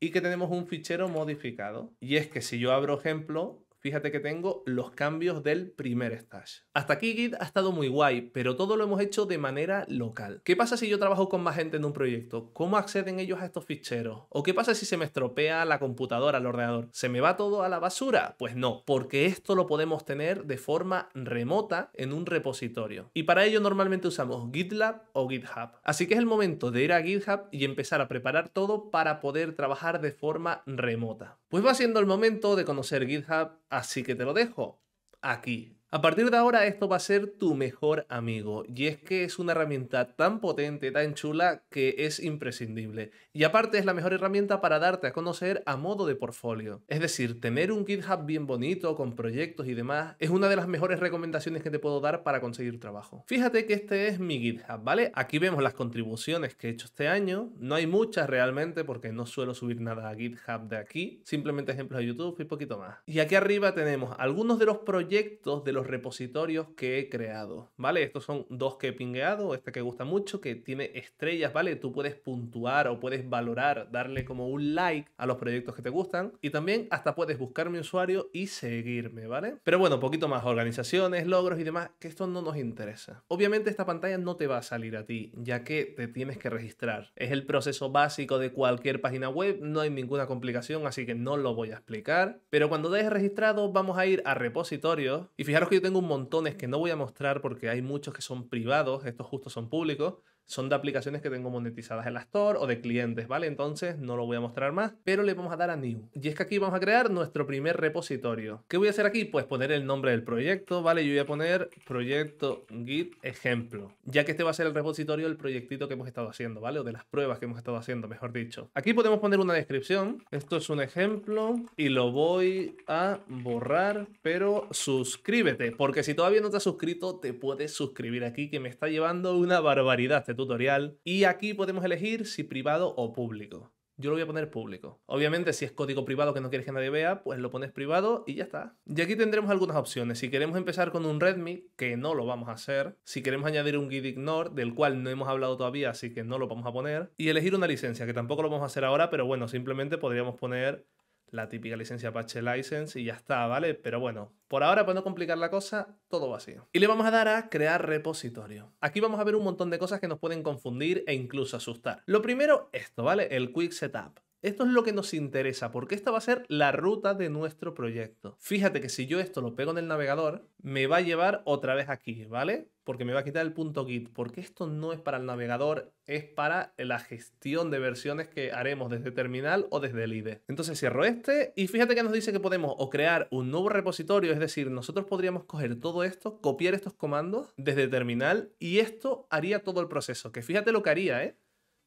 y que tenemos un fichero modificado. Y es que si yo abro ejemplo, Fíjate que tengo los cambios del primer stash. Hasta aquí Git ha estado muy guay, pero todo lo hemos hecho de manera local. ¿Qué pasa si yo trabajo con más gente en un proyecto? ¿Cómo acceden ellos a estos ficheros? ¿O qué pasa si se me estropea la computadora, el ordenador? ¿Se me va todo a la basura? Pues no, porque esto lo podemos tener de forma remota en un repositorio. Y para ello normalmente usamos GitLab o GitHub. Así que es el momento de ir a GitHub y empezar a preparar todo para poder trabajar de forma remota. Pues va siendo el momento de conocer GitHub Así que te lo dejo aquí. A partir de ahora esto va a ser tu mejor amigo y es que es una herramienta tan potente, tan chula que es imprescindible. Y aparte es la mejor herramienta para darte a conocer a modo de portfolio. Es decir, tener un GitHub bien bonito, con proyectos y demás, es una de las mejores recomendaciones que te puedo dar para conseguir trabajo. Fíjate que este es mi GitHub, ¿vale? Aquí vemos las contribuciones que he hecho este año. No hay muchas realmente porque no suelo subir nada a GitHub de aquí. Simplemente ejemplos de YouTube y poquito más. Y aquí arriba tenemos algunos de los proyectos de los repositorios que he creado, ¿vale? Estos son dos que he pingueado, este que gusta mucho, que tiene estrellas, ¿vale? Tú puedes puntuar o puedes valorar, darle como un like a los proyectos que te gustan y también hasta puedes buscar mi usuario y seguirme, ¿vale? Pero bueno, poquito más, organizaciones, logros y demás, que esto no nos interesa. Obviamente esta pantalla no te va a salir a ti, ya que te tienes que registrar. Es el proceso básico de cualquier página web, no hay ninguna complicación, así que no lo voy a explicar. Pero cuando hayas registrado vamos a ir a repositorios y fijaros yo tengo un montón que no voy a mostrar porque hay muchos que son privados, estos justos son públicos, son de aplicaciones que tengo monetizadas en la Store o de clientes, ¿vale? Entonces no lo voy a mostrar más, pero le vamos a dar a New. Y es que aquí vamos a crear nuestro primer repositorio. ¿Qué voy a hacer aquí? Pues poner el nombre del proyecto, ¿vale? Yo voy a poner proyecto git ejemplo, ya que este va a ser el repositorio del proyectito que hemos estado haciendo, ¿vale? O de las pruebas que hemos estado haciendo, mejor dicho. Aquí podemos poner una descripción. Esto es un ejemplo y lo voy a borrar, pero suscríbete, porque si todavía no te has suscrito, te puedes suscribir aquí, que me está llevando una barbaridad tutorial. Y aquí podemos elegir si privado o público. Yo lo voy a poner público. Obviamente, si es código privado que no quieres que nadie vea, pues lo pones privado y ya está. Y aquí tendremos algunas opciones. Si queremos empezar con un Redmi, que no lo vamos a hacer. Si queremos añadir un gitignore, del cual no hemos hablado todavía, así que no lo vamos a poner. Y elegir una licencia, que tampoco lo vamos a hacer ahora, pero bueno, simplemente podríamos poner la típica licencia Apache License y ya está, ¿vale? Pero bueno, por ahora, para no complicar la cosa, todo vacío. Y le vamos a dar a crear repositorio. Aquí vamos a ver un montón de cosas que nos pueden confundir e incluso asustar. Lo primero, esto, ¿vale? El Quick Setup. Esto es lo que nos interesa, porque esta va a ser la ruta de nuestro proyecto. Fíjate que si yo esto lo pego en el navegador, me va a llevar otra vez aquí, ¿vale? Porque me va a quitar el punto git, porque esto no es para el navegador, es para la gestión de versiones que haremos desde terminal o desde el IDE. Entonces cierro este y fíjate que nos dice que podemos o crear un nuevo repositorio, es decir, nosotros podríamos coger todo esto, copiar estos comandos desde terminal y esto haría todo el proceso, que fíjate lo que haría, ¿eh?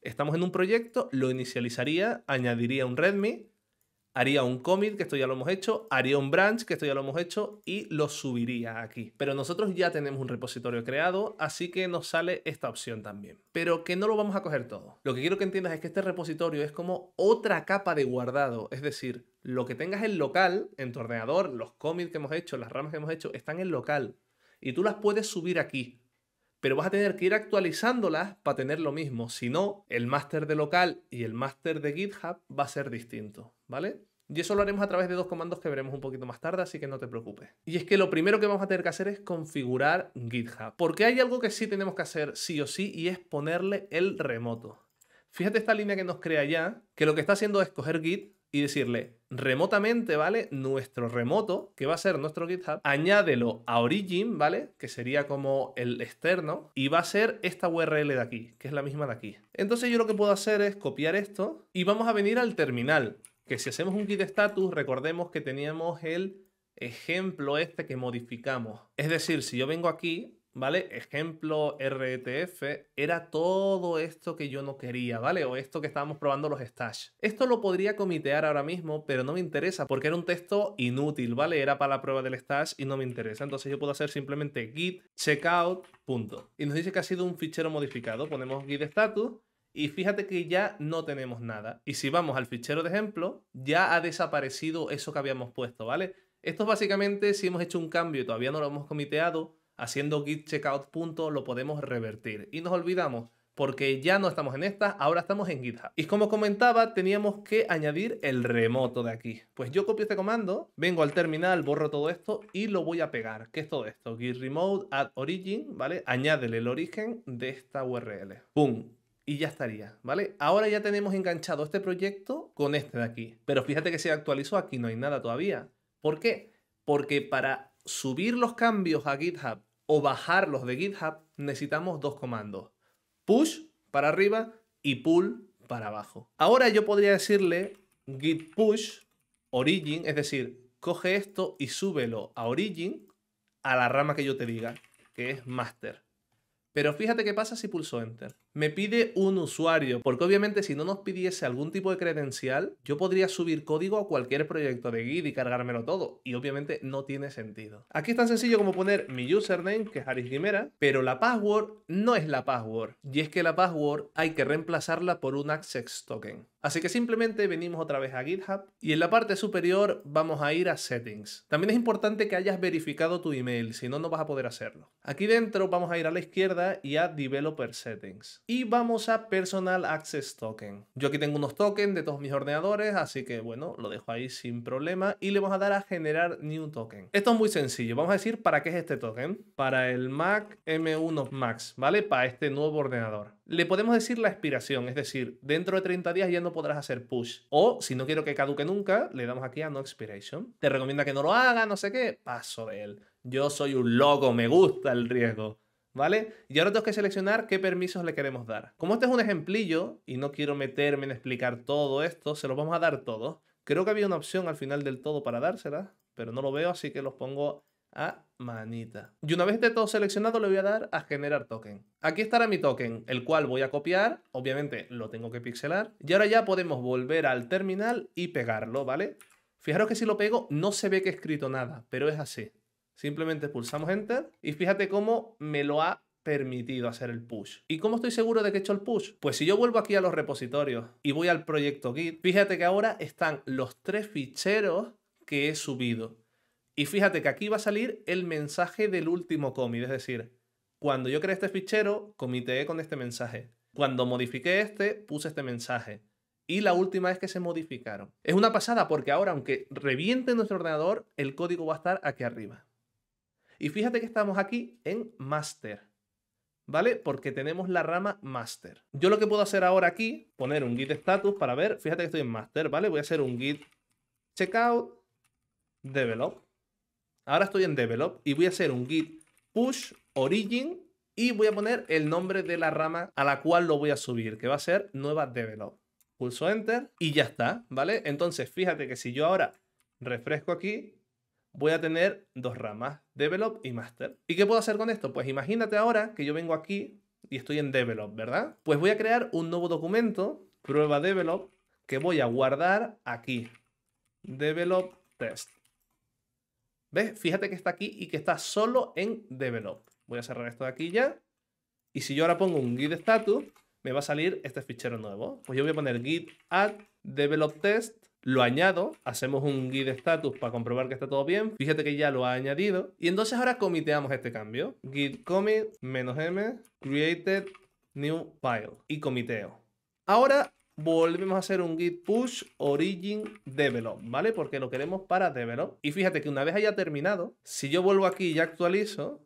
estamos en un proyecto, lo inicializaría, añadiría un redmi, haría un commit, que esto ya lo hemos hecho, haría un branch, que esto ya lo hemos hecho, y lo subiría aquí. Pero nosotros ya tenemos un repositorio creado, así que nos sale esta opción también. Pero que no lo vamos a coger todo. Lo que quiero que entiendas es que este repositorio es como otra capa de guardado, es decir, lo que tengas en local, en tu ordenador, los commits que hemos hecho, las ramas que hemos hecho, están en local. Y tú las puedes subir aquí, pero vas a tener que ir actualizándolas para tener lo mismo. Si no, el máster de local y el máster de GitHub va a ser distinto, ¿vale? Y eso lo haremos a través de dos comandos que veremos un poquito más tarde, así que no te preocupes. Y es que lo primero que vamos a tener que hacer es configurar GitHub. Porque hay algo que sí tenemos que hacer sí o sí y es ponerle el remoto. Fíjate esta línea que nos crea ya, que lo que está haciendo es coger Git, y decirle remotamente, ¿vale? Nuestro remoto, que va a ser nuestro GitHub, añádelo a Origin, ¿vale? Que sería como el externo, y va a ser esta URL de aquí, que es la misma de aquí. Entonces yo lo que puedo hacer es copiar esto y vamos a venir al terminal, que si hacemos un git status, recordemos que teníamos el ejemplo este que modificamos. Es decir, si yo vengo aquí ¿vale? Ejemplo RTF, e era todo esto que yo no quería, ¿vale? O esto que estábamos probando los stash. Esto lo podría comitear ahora mismo, pero no me interesa porque era un texto inútil, ¿vale? Era para la prueba del stash y no me interesa. Entonces yo puedo hacer simplemente git checkout, punto. Y nos dice que ha sido un fichero modificado. Ponemos git status y fíjate que ya no tenemos nada. Y si vamos al fichero de ejemplo, ya ha desaparecido eso que habíamos puesto, ¿vale? Esto es básicamente si hemos hecho un cambio y todavía no lo hemos comiteado, haciendo git checkout punto lo podemos revertir. Y nos olvidamos porque ya no estamos en esta, ahora estamos en GitHub. Y como comentaba, teníamos que añadir el remoto de aquí. Pues yo copio este comando, vengo al terminal, borro todo esto y lo voy a pegar. ¿Qué es todo esto? Git remote add origin, ¿vale? Añádele el origen de esta URL. ¡Pum! Y ya estaría, ¿vale? Ahora ya tenemos enganchado este proyecto con este de aquí. Pero fíjate que se actualizó, aquí no hay nada todavía. ¿Por qué? Porque para subir los cambios a GitHub o bajarlos de GitHub, necesitamos dos comandos. Push para arriba y pull para abajo. Ahora yo podría decirle git push origin, es decir, coge esto y súbelo a origin a la rama que yo te diga, que es master. Pero fíjate qué pasa si pulso enter. Me pide un usuario, porque obviamente si no nos pidiese algún tipo de credencial, yo podría subir código a cualquier proyecto de Git y cargármelo todo, y obviamente no tiene sentido. Aquí es tan sencillo como poner mi username, que es Aris Guimera, pero la password no es la password, y es que la password hay que reemplazarla por un access token. Así que simplemente venimos otra vez a GitHub y en la parte superior vamos a ir a Settings. También es importante que hayas verificado tu email, si no, no vas a poder hacerlo. Aquí dentro vamos a ir a la izquierda y a Developer Settings y vamos a Personal Access Token. Yo aquí tengo unos tokens de todos mis ordenadores, así que bueno, lo dejo ahí sin problema y le vamos a dar a generar New Token. Esto es muy sencillo, vamos a decir para qué es este token. Para el Mac M1 Max, ¿vale? Para este nuevo ordenador. Le podemos decir la expiración, es decir, dentro de 30 días ya no podrás hacer push. O si no quiero que caduque nunca, le damos aquí a No Expiration. Te recomienda que no lo haga, no sé qué, paso de él. Yo soy un loco, me gusta el riesgo. ¿vale? Y ahora tengo que seleccionar qué permisos le queremos dar. Como este es un ejemplillo y no quiero meterme en explicar todo esto, se los vamos a dar todos. Creo que había una opción al final del todo para dársela, pero no lo veo, así que los pongo a manita. Y una vez de todo seleccionado, le voy a dar a generar token. Aquí estará mi token, el cual voy a copiar. Obviamente lo tengo que pixelar. Y ahora ya podemos volver al terminal y pegarlo, ¿vale? Fijaros que si lo pego no se ve que he escrito nada, pero es así. Simplemente pulsamos Enter y fíjate cómo me lo ha permitido hacer el push. ¿Y cómo estoy seguro de que he hecho el push? Pues si yo vuelvo aquí a los repositorios y voy al proyecto Git, fíjate que ahora están los tres ficheros que he subido. Y fíjate que aquí va a salir el mensaje del último commit, es decir, cuando yo creé este fichero, comité con este mensaje. Cuando modifiqué este, puse este mensaje. Y la última es que se modificaron. Es una pasada porque ahora, aunque reviente nuestro ordenador, el código va a estar aquí arriba. Y fíjate que estamos aquí en master. ¿Vale? Porque tenemos la rama master. Yo lo que puedo hacer ahora aquí, poner un git status para ver, fíjate que estoy en master, ¿vale? Voy a hacer un git checkout develop. Ahora estoy en develop y voy a hacer un git push origin y voy a poner el nombre de la rama a la cual lo voy a subir, que va a ser nueva develop. Pulso enter y ya está, ¿vale? Entonces, fíjate que si yo ahora refresco aquí, voy a tener dos ramas, develop y master. ¿Y qué puedo hacer con esto? Pues imagínate ahora que yo vengo aquí y estoy en develop, ¿verdad? Pues voy a crear un nuevo documento, prueba develop, que voy a guardar aquí. Develop test. ¿Ves? Fíjate que está aquí y que está solo en develop. Voy a cerrar esto de aquí ya. Y si yo ahora pongo un git status, me va a salir este fichero nuevo. Pues yo voy a poner git add develop test lo añado, hacemos un git status para comprobar que está todo bien. Fíjate que ya lo ha añadido. Y entonces ahora comiteamos este cambio. git commit -m created new file y comiteo. Ahora volvemos a hacer un git push origin develop, ¿vale? Porque lo queremos para develop. Y fíjate que una vez haya terminado, si yo vuelvo aquí y actualizo,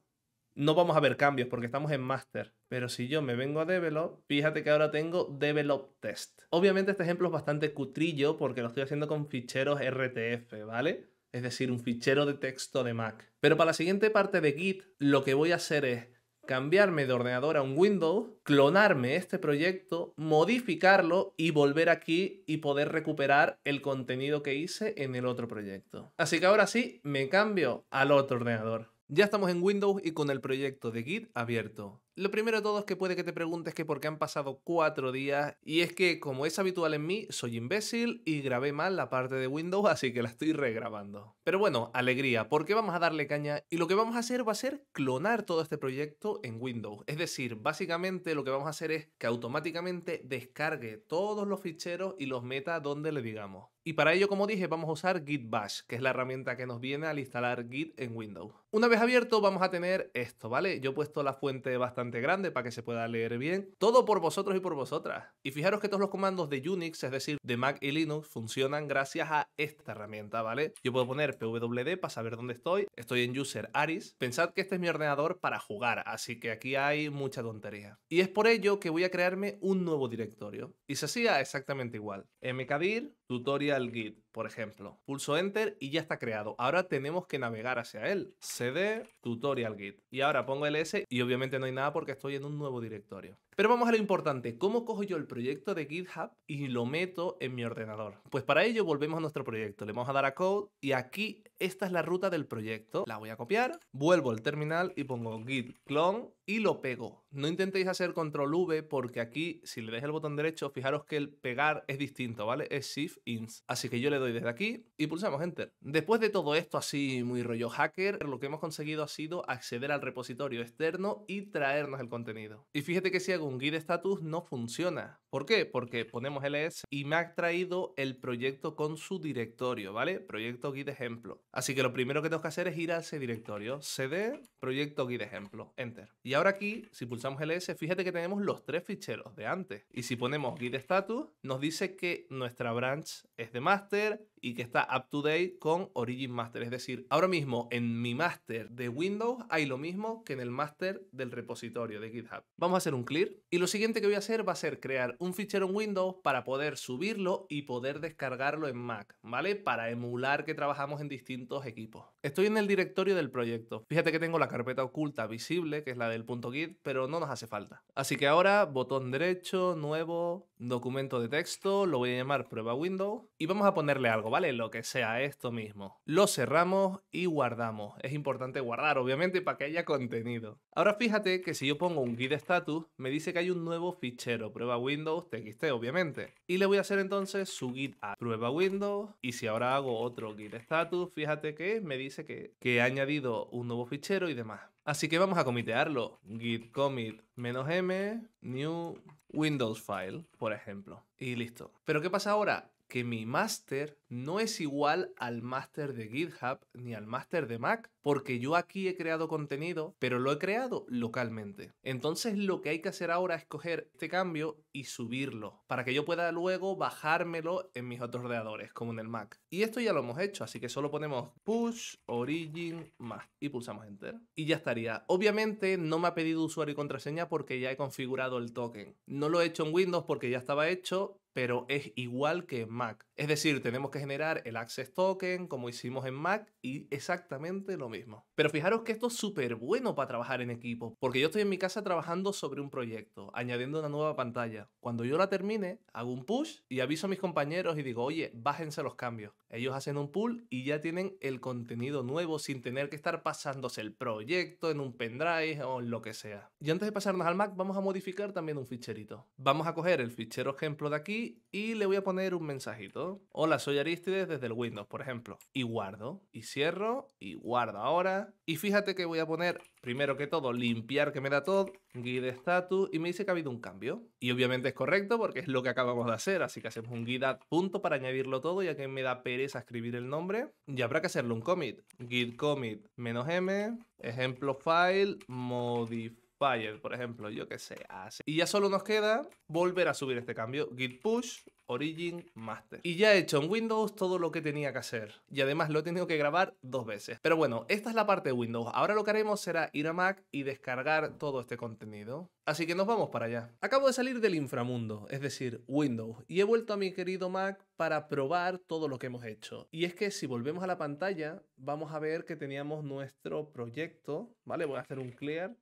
no vamos a ver cambios porque estamos en master. Pero si yo me vengo a develop, fíjate que ahora tengo develop test. Obviamente este ejemplo es bastante cutrillo porque lo estoy haciendo con ficheros RTF, ¿vale? Es decir, un fichero de texto de Mac. Pero para la siguiente parte de Git, lo que voy a hacer es cambiarme de ordenador a un Windows, clonarme este proyecto, modificarlo y volver aquí y poder recuperar el contenido que hice en el otro proyecto. Así que ahora sí, me cambio al otro ordenador. Ya estamos en Windows y con el proyecto de Git abierto. Lo primero de todo es que puede que te preguntes que por qué han pasado cuatro días y es que como es habitual en mí, soy imbécil y grabé mal la parte de Windows así que la estoy regrabando. Pero bueno, alegría, porque vamos a darle caña y lo que vamos a hacer va a ser clonar todo este proyecto en Windows. Es decir, básicamente lo que vamos a hacer es que automáticamente descargue todos los ficheros y los meta donde le digamos. Y para ello, como dije, vamos a usar Git Bash, que es la herramienta que nos viene al instalar Git en Windows. Una vez abierto vamos a tener esto, ¿vale? Yo he puesto la fuente bastante grande para que se pueda leer bien. Todo por vosotros y por vosotras. Y fijaros que todos los comandos de Unix, es decir, de Mac y Linux, funcionan gracias a esta herramienta, ¿vale? Yo puedo poner pwd para saber dónde estoy. Estoy en user Aris. Pensad que este es mi ordenador para jugar, así que aquí hay mucha tontería. Y es por ello que voy a crearme un nuevo directorio. Y se hacía exactamente igual. mkdir tutorial git, por ejemplo. Pulso enter y ya está creado. Ahora tenemos que navegar hacia él. cd tutorial git. Y ahora pongo ls y obviamente no hay nada porque estoy en un nuevo directorio. Pero vamos a lo importante, ¿cómo cojo yo el proyecto de GitHub y lo meto en mi ordenador? Pues para ello volvemos a nuestro proyecto, le vamos a dar a Code y aquí esta es la ruta del proyecto. La voy a copiar, vuelvo al terminal y pongo git clone y lo pego. No intentéis hacer control V porque aquí si le dais el botón derecho, fijaros que el pegar es distinto, ¿vale? Es shift ins. Así que yo le doy desde aquí y pulsamos enter. Después de todo esto así muy rollo hacker, lo que hemos conseguido ha sido acceder al repositorio externo y traernos el contenido. Y fíjate que si hago un git status no funciona. ¿Por qué? Porque ponemos ls y me ha traído el proyecto con su directorio, ¿vale? Proyecto Guide ejemplo. Así que lo primero que tengo que hacer es ir a ese directorio, cd proyecto Guide ejemplo, enter. Y ahora aquí, si pulsamos ls, fíjate que tenemos los tres ficheros de antes. Y si ponemos git status, nos dice que nuestra branch es de master, y que está up to date con Origin Master. Es decir, ahora mismo en mi master de Windows hay lo mismo que en el master del repositorio de GitHub. Vamos a hacer un clear y lo siguiente que voy a hacer va a ser crear un fichero en Windows para poder subirlo y poder descargarlo en Mac, ¿vale? Para emular que trabajamos en distintos equipos. Estoy en el directorio del proyecto. Fíjate que tengo la carpeta oculta visible, que es la del .git, pero no nos hace falta. Así que ahora, botón derecho, nuevo, documento de texto, lo voy a llamar prueba Windows y vamos a ponerle algo, ¿vale? Lo que sea, esto mismo. Lo cerramos y guardamos. Es importante guardar, obviamente, para que haya contenido. Ahora fíjate que si yo pongo un git status, me dice que hay un nuevo fichero, prueba Windows txt, obviamente. Y le voy a hacer entonces su git a prueba Windows. Y si ahora hago otro git status, fíjate que me dice que, que he añadido un nuevo fichero y demás. Así que vamos a comitearlo. git commit -m new Windows file, por ejemplo. Y listo. Pero ¿qué pasa ahora? que mi master no es igual al master de GitHub ni al master de Mac, porque yo aquí he creado contenido, pero lo he creado localmente. Entonces lo que hay que hacer ahora es coger este cambio y subirlo, para que yo pueda luego bajármelo en mis otros ordenadores, como en el Mac. Y esto ya lo hemos hecho, así que solo ponemos push origin más y pulsamos enter. Y ya estaría. Obviamente no me ha pedido usuario y contraseña porque ya he configurado el token. No lo he hecho en Windows porque ya estaba hecho pero es igual que en Mac. Es decir, tenemos que generar el Access Token como hicimos en Mac y exactamente lo mismo. Pero fijaros que esto es súper bueno para trabajar en equipo, porque yo estoy en mi casa trabajando sobre un proyecto, añadiendo una nueva pantalla. Cuando yo la termine, hago un push y aviso a mis compañeros y digo, oye, bájense los cambios. Ellos hacen un pull y ya tienen el contenido nuevo sin tener que estar pasándose el proyecto en un pendrive o lo que sea. Y antes de pasarnos al Mac, vamos a modificar también un ficherito. Vamos a coger el fichero ejemplo de aquí y le voy a poner un mensajito. Hola, soy Aristides desde el Windows, por ejemplo. Y guardo, y cierro, y guardo ahora. Y fíjate que voy a poner, primero que todo, limpiar que me da todo, guide status, y me dice que ha habido un cambio. Y obviamente es correcto porque es lo que acabamos de hacer, así que hacemos un guide add punto para añadirlo todo, ya que me da pereza escribir el nombre. Y habrá que hacerle un commit. Git commit menos M, ejemplo file, Modify Fire, por ejemplo, yo que sé, así. Y ya solo nos queda volver a subir este cambio, git push, origin, master. Y ya he hecho en Windows todo lo que tenía que hacer. Y además lo he tenido que grabar dos veces. Pero bueno, esta es la parte de Windows. Ahora lo que haremos será ir a Mac y descargar todo este contenido. Así que nos vamos para allá. Acabo de salir del inframundo, es decir, Windows, y he vuelto a mi querido Mac para probar todo lo que hemos hecho. Y es que si volvemos a la pantalla, vamos a ver que teníamos nuestro proyecto, ¿vale? Voy a hacer un clear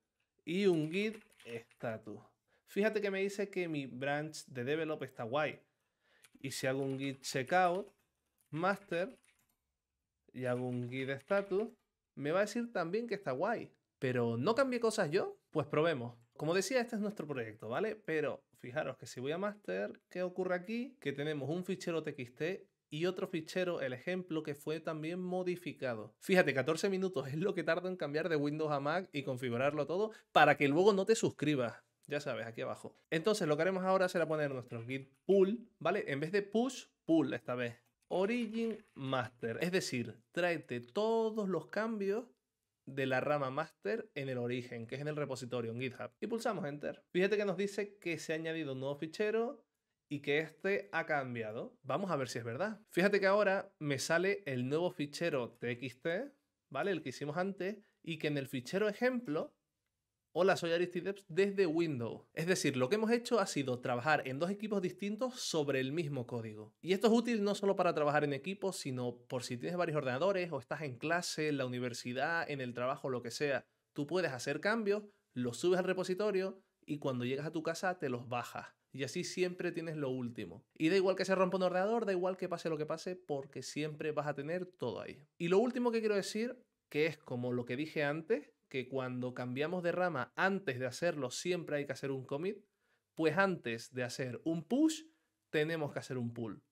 y un git status. Fíjate que me dice que mi branch de develop está guay. Y si hago un git checkout master y hago un git status, me va a decir también que está guay. Pero no cambié cosas yo, pues probemos. Como decía, este es nuestro proyecto, ¿vale? Pero fijaros que si voy a master, ¿qué ocurre aquí? Que tenemos un fichero txt y otro fichero, el ejemplo, que fue también modificado. Fíjate, 14 minutos es lo que tarda en cambiar de Windows a Mac y configurarlo todo para que luego no te suscribas. Ya sabes, aquí abajo. Entonces, lo que haremos ahora será poner nuestro git pull, ¿vale? En vez de push, pull esta vez. Origin master, es decir, tráete todos los cambios de la rama master en el origen, que es en el repositorio, en GitHub. Y pulsamos Enter. Fíjate que nos dice que se ha añadido un nuevo fichero, y que este ha cambiado. Vamos a ver si es verdad. Fíjate que ahora me sale el nuevo fichero txt, ¿vale? El que hicimos antes, y que en el fichero ejemplo, hola, soy Aristideps desde Windows. Es decir, lo que hemos hecho ha sido trabajar en dos equipos distintos sobre el mismo código. Y esto es útil no solo para trabajar en equipos, sino por si tienes varios ordenadores o estás en clase, en la universidad, en el trabajo, lo que sea. Tú puedes hacer cambios, los subes al repositorio y cuando llegas a tu casa te los bajas. Y así siempre tienes lo último. Y da igual que se rompa un ordenador, da igual que pase lo que pase, porque siempre vas a tener todo ahí. Y lo último que quiero decir, que es como lo que dije antes, que cuando cambiamos de rama, antes de hacerlo siempre hay que hacer un commit, pues antes de hacer un push, tenemos que hacer un pull.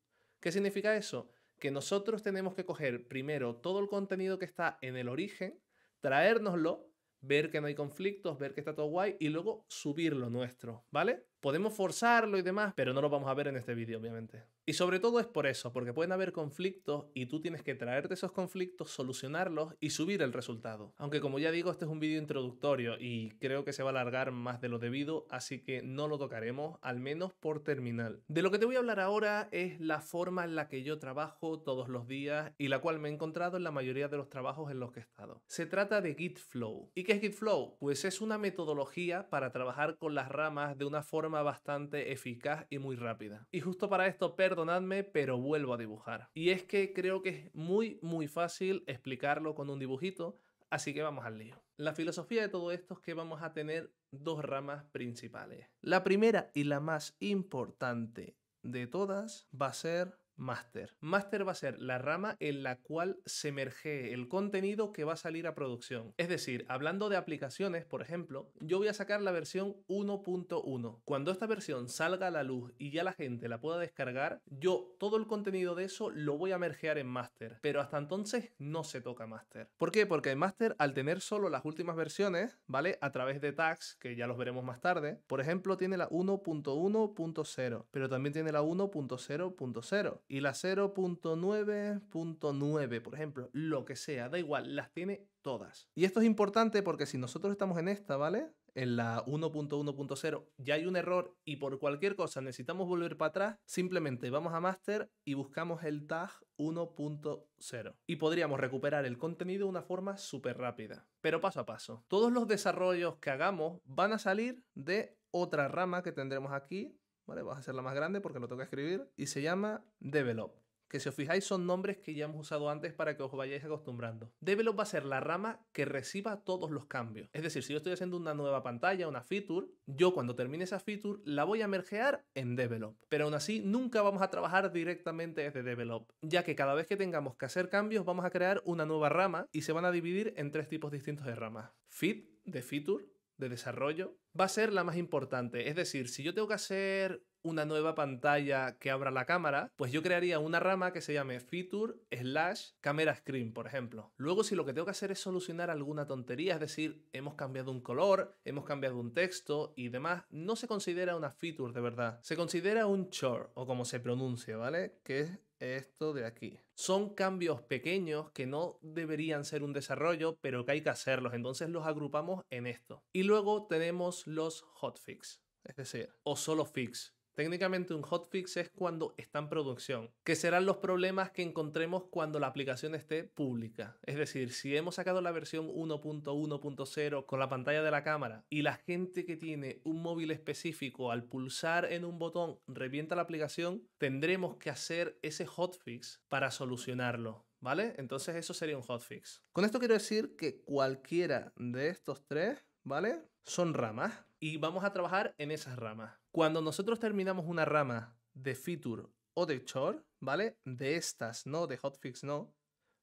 ¿Qué significa eso? Que nosotros tenemos que coger primero todo el contenido que está en el origen, traérnoslo, ver que no hay conflictos, ver que está todo guay y luego subir lo nuestro, ¿vale? Podemos forzarlo y demás, pero no lo vamos a ver en este vídeo, obviamente. Y sobre todo es por eso, porque pueden haber conflictos y tú tienes que traerte esos conflictos, solucionarlos y subir el resultado. Aunque como ya digo, este es un vídeo introductorio y creo que se va a alargar más de lo debido, así que no lo tocaremos, al menos por terminal. De lo que te voy a hablar ahora es la forma en la que yo trabajo todos los días y la cual me he encontrado en la mayoría de los trabajos en los que he estado. Se trata de GitFlow. ¿Y qué es GitFlow? Pues es una metodología para trabajar con las ramas de una forma bastante eficaz y muy rápida. Y justo para esto, perdonadme, pero vuelvo a dibujar. Y es que creo que es muy, muy fácil explicarlo con un dibujito, así que vamos al lío. La filosofía de todo esto es que vamos a tener dos ramas principales. La primera y la más importante de todas va a ser Master. Master va a ser la rama en la cual se emerge el contenido que va a salir a producción. Es decir, hablando de aplicaciones, por ejemplo, yo voy a sacar la versión 1.1. Cuando esta versión salga a la luz y ya la gente la pueda descargar, yo todo el contenido de eso lo voy a mergear en Master. Pero hasta entonces no se toca Master. ¿Por qué? Porque Master, al tener solo las últimas versiones, ¿vale? A través de tags, que ya los veremos más tarde, por ejemplo, tiene la 1.1.0, pero también tiene la 1.0.0 y la 0.9.9, por ejemplo, lo que sea, da igual, las tiene todas. Y esto es importante porque si nosotros estamos en esta, ¿vale? En la 1.1.0 ya hay un error y por cualquier cosa necesitamos volver para atrás, simplemente vamos a master y buscamos el tag 1.0 y podríamos recuperar el contenido de una forma súper rápida. Pero paso a paso, todos los desarrollos que hagamos van a salir de otra rama que tendremos aquí ¿vale? a hacerla más grande porque lo que escribir y se llama Develop. Que si os fijáis son nombres que ya hemos usado antes para que os vayáis acostumbrando. Develop va a ser la rama que reciba todos los cambios. Es decir, si yo estoy haciendo una nueva pantalla, una feature, yo cuando termine esa feature la voy a mergear en Develop. Pero aún así nunca vamos a trabajar directamente desde Develop, ya que cada vez que tengamos que hacer cambios vamos a crear una nueva rama y se van a dividir en tres tipos distintos de ramas. Fit, de feature, de desarrollo va a ser la más importante. Es decir, si yo tengo que hacer una nueva pantalla que abra la cámara, pues yo crearía una rama que se llame feature slash camera screen, por ejemplo. Luego, si lo que tengo que hacer es solucionar alguna tontería, es decir, hemos cambiado un color, hemos cambiado un texto y demás, no se considera una feature de verdad. Se considera un chore, o como se pronuncia, ¿vale? Que es esto de aquí son cambios pequeños que no deberían ser un desarrollo, pero que hay que hacerlos. Entonces los agrupamos en esto. Y luego tenemos los hotfix, es decir, o solo fix, Técnicamente un hotfix es cuando está en producción, que serán los problemas que encontremos cuando la aplicación esté pública. Es decir, si hemos sacado la versión 1.1.0 con la pantalla de la cámara y la gente que tiene un móvil específico al pulsar en un botón revienta la aplicación, tendremos que hacer ese hotfix para solucionarlo. ¿Vale? Entonces eso sería un hotfix. Con esto quiero decir que cualquiera de estos tres, ¿vale? Son ramas y vamos a trabajar en esas ramas. Cuando nosotros terminamos una rama de feature o de chore, ¿vale? De estas, ¿no? De hotfix, ¿no?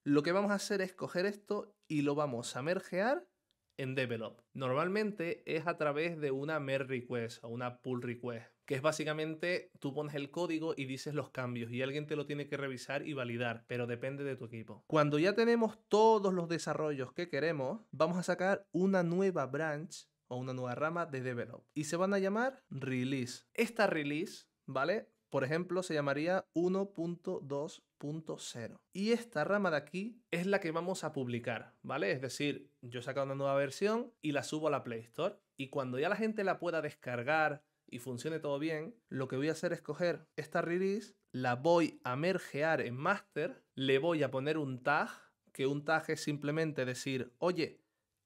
Lo que vamos a hacer es coger esto y lo vamos a mergear en develop. Normalmente es a través de una merge request o una pull request, que es básicamente tú pones el código y dices los cambios y alguien te lo tiene que revisar y validar, pero depende de tu equipo. Cuando ya tenemos todos los desarrollos que queremos, vamos a sacar una nueva branch o una nueva rama de develop. Y se van a llamar release. Esta release, ¿vale? Por ejemplo, se llamaría 1.2.0. Y esta rama de aquí es la que vamos a publicar, ¿vale? Es decir, yo saco una nueva versión y la subo a la Play Store. Y cuando ya la gente la pueda descargar y funcione todo bien, lo que voy a hacer es coger esta release, la voy a mergear en master, le voy a poner un tag, que un tag es simplemente decir, oye,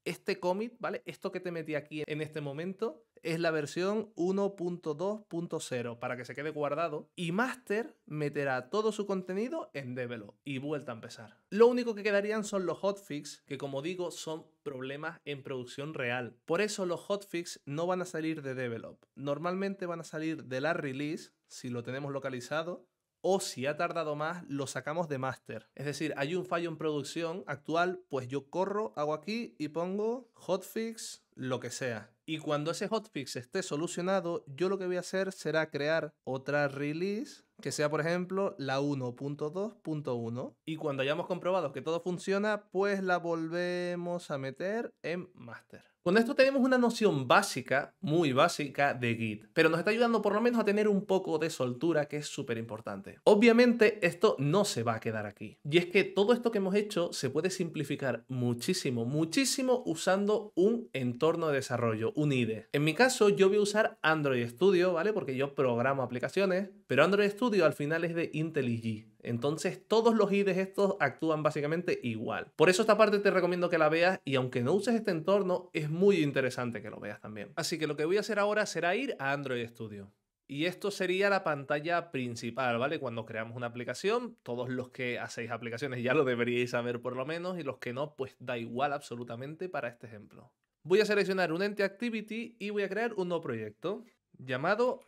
este commit, ¿vale? Esto que te metí aquí en este momento es la versión 1.2.0 para que se quede guardado y master meterá todo su contenido en Develop y vuelta a empezar. Lo único que quedarían son los hotfix, que como digo son problemas en producción real. Por eso los hotfix no van a salir de Develop. Normalmente van a salir de la release, si lo tenemos localizado, o si ha tardado más, lo sacamos de master. Es decir, hay un fallo en producción actual, pues yo corro, hago aquí y pongo hotfix, lo que sea. Y cuando ese hotfix esté solucionado, yo lo que voy a hacer será crear otra release que sea, por ejemplo, la 1.2.1. Y cuando hayamos comprobado que todo funciona, pues la volvemos a meter en master. Con esto tenemos una noción básica, muy básica, de Git, pero nos está ayudando por lo menos a tener un poco de soltura, que es súper importante. Obviamente, esto no se va a quedar aquí. Y es que todo esto que hemos hecho se puede simplificar muchísimo, muchísimo usando un entorno de desarrollo, un IDE. En mi caso, yo voy a usar Android Studio, ¿vale? Porque yo programo aplicaciones, pero Android Studio al final es de IntelliJ. Entonces todos los IDEs estos actúan básicamente igual. Por eso esta parte te recomiendo que la veas y aunque no uses este entorno, es muy interesante que lo veas también. Así que lo que voy a hacer ahora será ir a Android Studio. Y esto sería la pantalla principal, ¿vale? Cuando creamos una aplicación, todos los que hacéis aplicaciones ya lo deberíais saber por lo menos y los que no, pues da igual absolutamente para este ejemplo. Voy a seleccionar un ente activity y voy a crear un nuevo proyecto llamado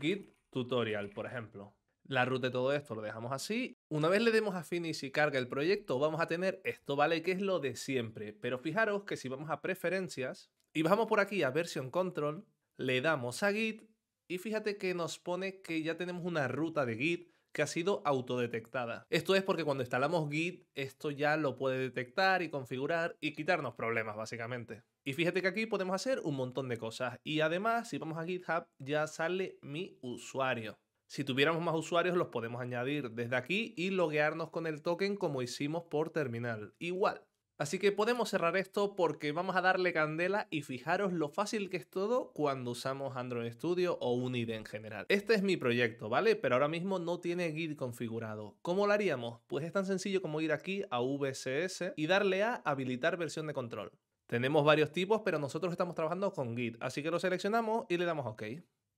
Git Tutorial, por ejemplo. La ruta de todo esto lo dejamos así. Una vez le demos a Finish y carga el proyecto, vamos a tener esto, ¿vale? Que es lo de siempre. Pero fijaros que si vamos a preferencias y bajamos por aquí a Version Control, le damos a Git y fíjate que nos pone que ya tenemos una ruta de Git que ha sido autodetectada. Esto es porque cuando instalamos Git, esto ya lo puede detectar y configurar y quitarnos problemas, básicamente. Y fíjate que aquí podemos hacer un montón de cosas. Y además, si vamos a GitHub, ya sale mi usuario. Si tuviéramos más usuarios, los podemos añadir desde aquí y loguearnos con el token como hicimos por terminal. Igual. Así que podemos cerrar esto porque vamos a darle candela y fijaros lo fácil que es todo cuando usamos Android Studio o un e en general. Este es mi proyecto, ¿vale? Pero ahora mismo no tiene Git configurado. ¿Cómo lo haríamos? Pues es tan sencillo como ir aquí a VCS y darle a habilitar versión de control. Tenemos varios tipos, pero nosotros estamos trabajando con Git, así que lo seleccionamos y le damos OK.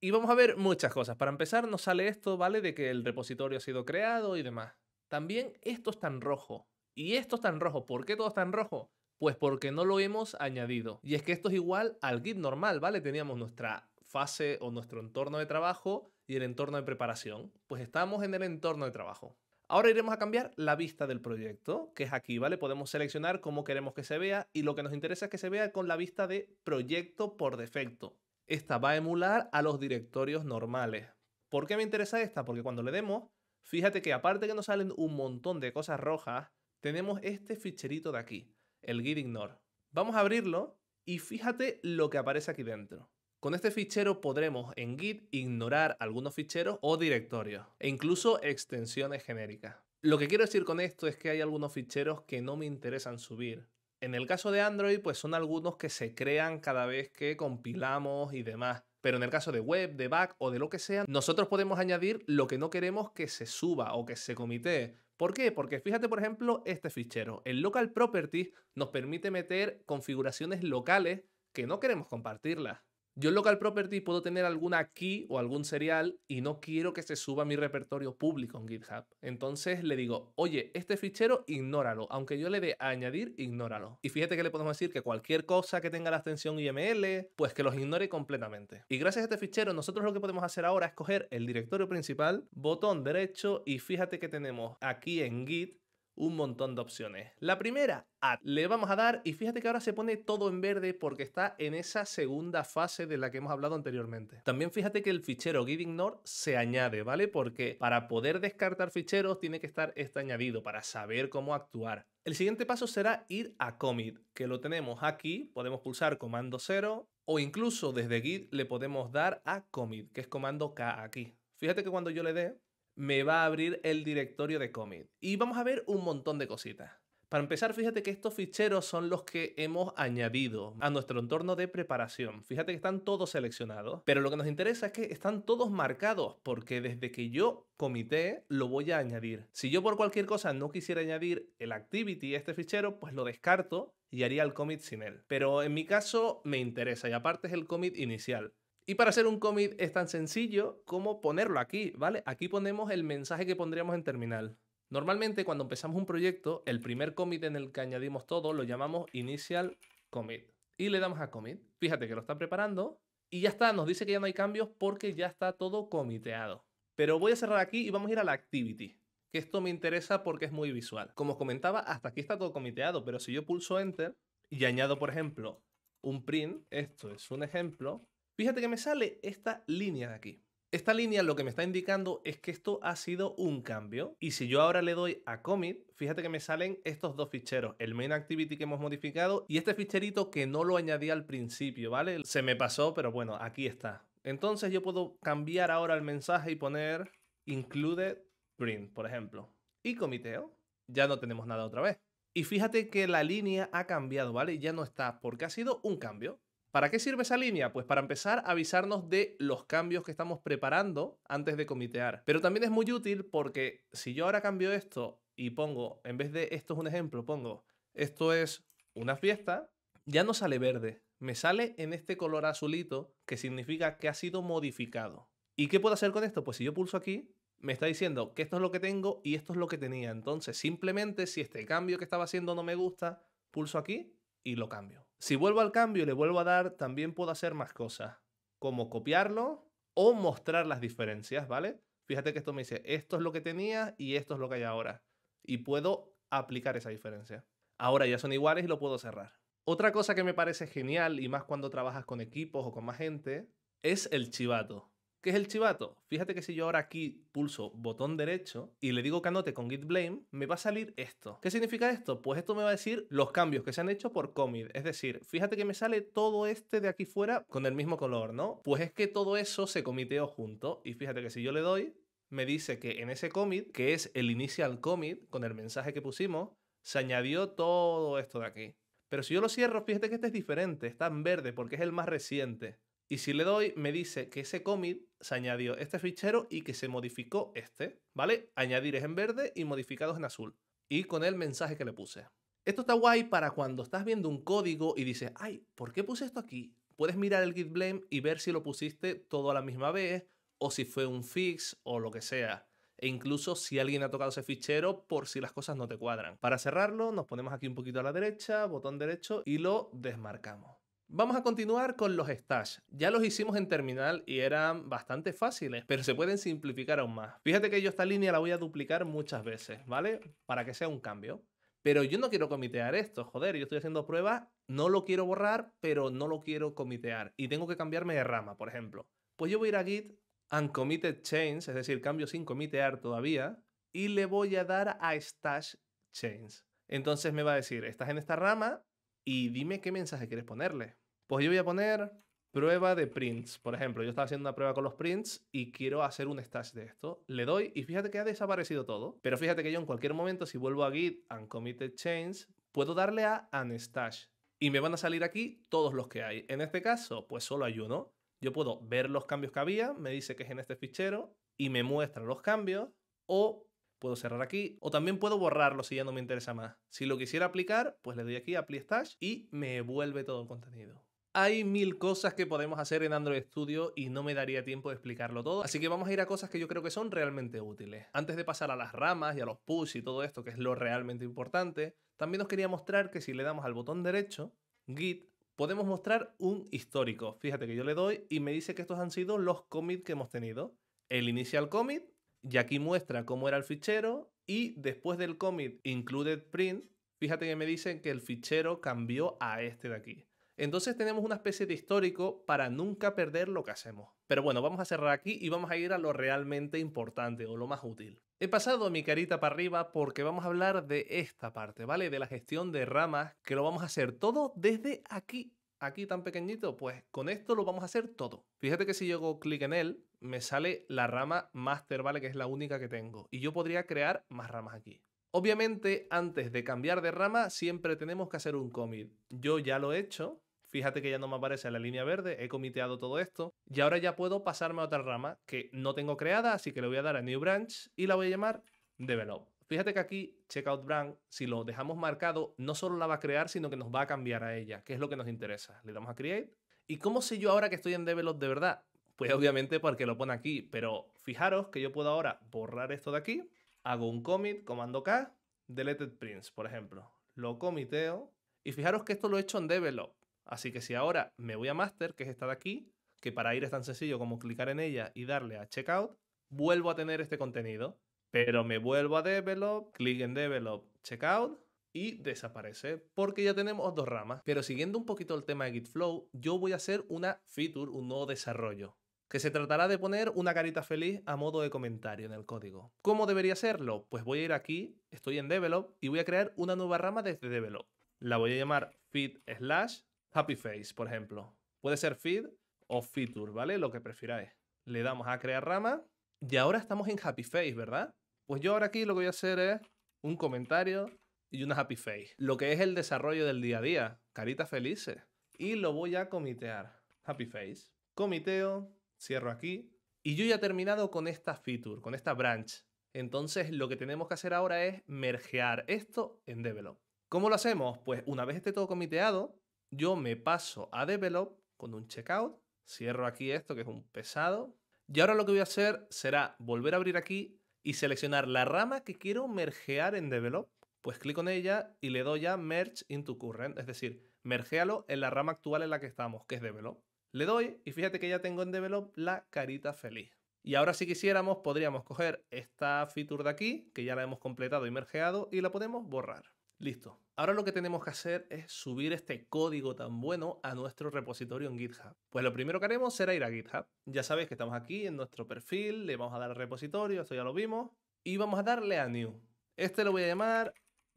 Y vamos a ver muchas cosas. Para empezar, nos sale esto, ¿vale? De que el repositorio ha sido creado y demás. También esto está en rojo. Y esto está en rojo. ¿Por qué todo está en rojo? Pues porque no lo hemos añadido. Y es que esto es igual al Git normal, ¿vale? Teníamos nuestra fase o nuestro entorno de trabajo y el entorno de preparación. Pues estamos en el entorno de trabajo. Ahora iremos a cambiar la vista del proyecto, que es aquí, ¿vale? Podemos seleccionar cómo queremos que se vea y lo que nos interesa es que se vea con la vista de proyecto por defecto. Esta va a emular a los directorios normales. ¿Por qué me interesa esta? Porque cuando le demos, fíjate que aparte que nos salen un montón de cosas rojas, tenemos este ficherito de aquí, el git ignore. Vamos a abrirlo y fíjate lo que aparece aquí dentro. Con este fichero podremos en Git ignorar algunos ficheros o directorios e incluso extensiones genéricas. Lo que quiero decir con esto es que hay algunos ficheros que no me interesan subir en el caso de Android, pues son algunos que se crean cada vez que compilamos y demás. Pero en el caso de web, de back o de lo que sea, nosotros podemos añadir lo que no queremos que se suba o que se comitee. ¿Por qué? Porque fíjate, por ejemplo, este fichero. El local properties nos permite meter configuraciones locales que no queremos compartirlas. Yo en local property puedo tener alguna key o algún serial y no quiero que se suba a mi repertorio público en GitHub. Entonces le digo, oye, este fichero ignóralo. Aunque yo le dé a añadir, ignóralo. Y fíjate que le podemos decir que cualquier cosa que tenga la extensión IML, pues que los ignore completamente. Y gracias a este fichero, nosotros lo que podemos hacer ahora es coger el directorio principal, botón derecho y fíjate que tenemos aquí en Git un montón de opciones. La primera, Add, Le vamos a dar y fíjate que ahora se pone todo en verde porque está en esa segunda fase de la que hemos hablado anteriormente. También fíjate que el fichero gitignore se añade, ¿vale? Porque para poder descartar ficheros tiene que estar este añadido para saber cómo actuar. El siguiente paso será ir a commit, que lo tenemos aquí, podemos pulsar comando 0 o incluso desde git le podemos dar a commit, que es comando K aquí. Fíjate que cuando yo le dé, me va a abrir el directorio de commit. Y vamos a ver un montón de cositas. Para empezar, fíjate que estos ficheros son los que hemos añadido a nuestro entorno de preparación. Fíjate que están todos seleccionados, pero lo que nos interesa es que están todos marcados, porque desde que yo comité lo voy a añadir. Si yo por cualquier cosa no quisiera añadir el activity a este fichero, pues lo descarto y haría el commit sin él. Pero en mi caso me interesa y aparte es el commit inicial. Y para hacer un commit es tan sencillo como ponerlo aquí, ¿vale? Aquí ponemos el mensaje que pondríamos en terminal. Normalmente cuando empezamos un proyecto, el primer commit en el que añadimos todo lo llamamos initial commit. Y le damos a commit. Fíjate que lo está preparando y ya está, nos dice que ya no hay cambios porque ya está todo comiteado. Pero voy a cerrar aquí y vamos a ir a la activity, que esto me interesa porque es muy visual. Como os comentaba, hasta aquí está todo comiteado, pero si yo pulso enter y añado, por ejemplo, un print, esto es un ejemplo, Fíjate que me sale esta línea de aquí. Esta línea lo que me está indicando es que esto ha sido un cambio y si yo ahora le doy a commit, fíjate que me salen estos dos ficheros, el main activity que hemos modificado y este ficherito que no lo añadí al principio, ¿vale? Se me pasó, pero bueno, aquí está. Entonces yo puedo cambiar ahora el mensaje y poner included print, por ejemplo. Y comiteo, ya no tenemos nada otra vez. Y fíjate que la línea ha cambiado, ¿vale? Ya no está, porque ha sido un cambio. ¿Para qué sirve esa línea? Pues para empezar a avisarnos de los cambios que estamos preparando antes de comitear. Pero también es muy útil porque si yo ahora cambio esto y pongo, en vez de esto es un ejemplo, pongo esto es una fiesta, ya no sale verde, me sale en este color azulito que significa que ha sido modificado. ¿Y qué puedo hacer con esto? Pues si yo pulso aquí, me está diciendo que esto es lo que tengo y esto es lo que tenía. Entonces, simplemente si este cambio que estaba haciendo no me gusta, pulso aquí y lo cambio. Si vuelvo al cambio y le vuelvo a dar, también puedo hacer más cosas, como copiarlo o mostrar las diferencias, ¿vale? Fíjate que esto me dice, esto es lo que tenía y esto es lo que hay ahora. Y puedo aplicar esa diferencia. Ahora ya son iguales y lo puedo cerrar. Otra cosa que me parece genial, y más cuando trabajas con equipos o con más gente, es el chivato. ¿Qué es el chivato? Fíjate que si yo ahora aquí pulso botón derecho y le digo que anote con git blame, me va a salir esto. ¿Qué significa esto? Pues esto me va a decir los cambios que se han hecho por commit. Es decir, fíjate que me sale todo este de aquí fuera con el mismo color, ¿no? Pues es que todo eso se comiteó junto. Y fíjate que si yo le doy, me dice que en ese commit, que es el initial commit, con el mensaje que pusimos, se añadió todo esto de aquí. Pero si yo lo cierro, fíjate que este es diferente, está en verde porque es el más reciente. Y si le doy, me dice que ese commit se añadió este fichero y que se modificó este, ¿vale? Añadir es en verde y modificados en azul. Y con el mensaje que le puse. Esto está guay para cuando estás viendo un código y dices, ay, ¿por qué puse esto aquí? Puedes mirar el git blame y ver si lo pusiste todo a la misma vez, o si fue un fix, o lo que sea. E incluso si alguien ha tocado ese fichero por si las cosas no te cuadran. Para cerrarlo, nos ponemos aquí un poquito a la derecha, botón derecho, y lo desmarcamos. Vamos a continuar con los stash. Ya los hicimos en terminal y eran bastante fáciles, pero se pueden simplificar aún más. Fíjate que yo esta línea la voy a duplicar muchas veces, ¿vale? Para que sea un cambio. Pero yo no quiero comitear esto, joder, yo estoy haciendo pruebas, no lo quiero borrar, pero no lo quiero comitear. Y tengo que cambiarme de rama, por ejemplo. Pues yo voy a ir a git uncommitted chains, es decir, cambio sin comitear todavía, y le voy a dar a stash chains. Entonces me va a decir, estás en esta rama y dime qué mensaje quieres ponerle. Pues yo voy a poner prueba de prints. Por ejemplo, yo estaba haciendo una prueba con los prints y quiero hacer un stash de esto. Le doy y fíjate que ha desaparecido todo. Pero fíjate que yo en cualquier momento, si vuelvo a Git and Committed Change, puedo darle a Unstash. Y me van a salir aquí todos los que hay. En este caso, pues solo hay uno. Yo puedo ver los cambios que había, me dice que es en este fichero y me muestra los cambios. O puedo cerrar aquí. O también puedo borrarlo si ya no me interesa más. Si lo quisiera aplicar, pues le doy aquí a Apply Stash y me vuelve todo el contenido. Hay mil cosas que podemos hacer en Android Studio y no me daría tiempo de explicarlo todo, así que vamos a ir a cosas que yo creo que son realmente útiles. Antes de pasar a las ramas y a los push y todo esto, que es lo realmente importante, también os quería mostrar que si le damos al botón derecho, Git, podemos mostrar un histórico. Fíjate que yo le doy y me dice que estos han sido los commits que hemos tenido. El initial commit, y aquí muestra cómo era el fichero, y después del commit included print, fíjate que me dice que el fichero cambió a este de aquí. Entonces tenemos una especie de histórico para nunca perder lo que hacemos. Pero bueno, vamos a cerrar aquí y vamos a ir a lo realmente importante o lo más útil. He pasado mi carita para arriba porque vamos a hablar de esta parte, ¿vale? De la gestión de ramas, que lo vamos a hacer todo desde aquí. Aquí tan pequeñito, pues con esto lo vamos a hacer todo. Fíjate que si yo hago clic en él, me sale la rama master, ¿vale? Que es la única que tengo. Y yo podría crear más ramas aquí. Obviamente, antes de cambiar de rama, siempre tenemos que hacer un commit. Yo ya lo he hecho, fíjate que ya no me aparece la línea verde, he comiteado todo esto y ahora ya puedo pasarme a otra rama que no tengo creada, así que le voy a dar a New Branch y la voy a llamar Develop. Fíjate que aquí Checkout Branch, si lo dejamos marcado, no solo la va a crear, sino que nos va a cambiar a ella, que es lo que nos interesa. Le damos a Create. ¿Y cómo sé yo ahora que estoy en Develop de verdad? Pues obviamente porque lo pone aquí, pero fijaros que yo puedo ahora borrar esto de aquí, hago un commit, comando K, deleted prints, por ejemplo. Lo comiteo y fijaros que esto lo he hecho en Develop. Así que si ahora me voy a Master, que es esta de aquí, que para ir es tan sencillo como clicar en ella y darle a Checkout, vuelvo a tener este contenido. Pero me vuelvo a Develop, clic en Develop, Checkout y desaparece porque ya tenemos dos ramas. Pero siguiendo un poquito el tema de GitFlow, yo voy a hacer una feature, un nuevo desarrollo que se tratará de poner una carita feliz a modo de comentario en el código. ¿Cómo debería hacerlo? Pues voy a ir aquí, estoy en Develop y voy a crear una nueva rama desde Develop. La voy a llamar feed slash Happy Face, por ejemplo. Puede ser feed o feature, ¿vale? Lo que prefiráis. Le damos a crear rama y ahora estamos en Happy Face, ¿verdad? Pues yo ahora aquí lo que voy a hacer es un comentario y una Happy Face. Lo que es el desarrollo del día a día, caritas felices. Y lo voy a comitear. Happy Face. Comiteo, cierro aquí. Y yo ya he terminado con esta feature, con esta branch. Entonces lo que tenemos que hacer ahora es mergear esto en Develop. ¿Cómo lo hacemos? Pues una vez esté todo comiteado, yo me paso a develop con un checkout, cierro aquí esto que es un pesado, y ahora lo que voy a hacer será volver a abrir aquí y seleccionar la rama que quiero mergear en develop, pues clic en ella y le doy a merge into current, es decir, mergealo en la rama actual en la que estamos, que es develop. Le doy y fíjate que ya tengo en develop la carita feliz. Y ahora si quisiéramos podríamos coger esta feature de aquí, que ya la hemos completado y mergeado, y la podemos borrar. Listo. Ahora lo que tenemos que hacer es subir este código tan bueno a nuestro repositorio en GitHub. Pues lo primero que haremos será ir a GitHub. Ya sabéis que estamos aquí en nuestro perfil, le vamos a dar al repositorio, esto ya lo vimos, y vamos a darle a New. Este lo voy a llamar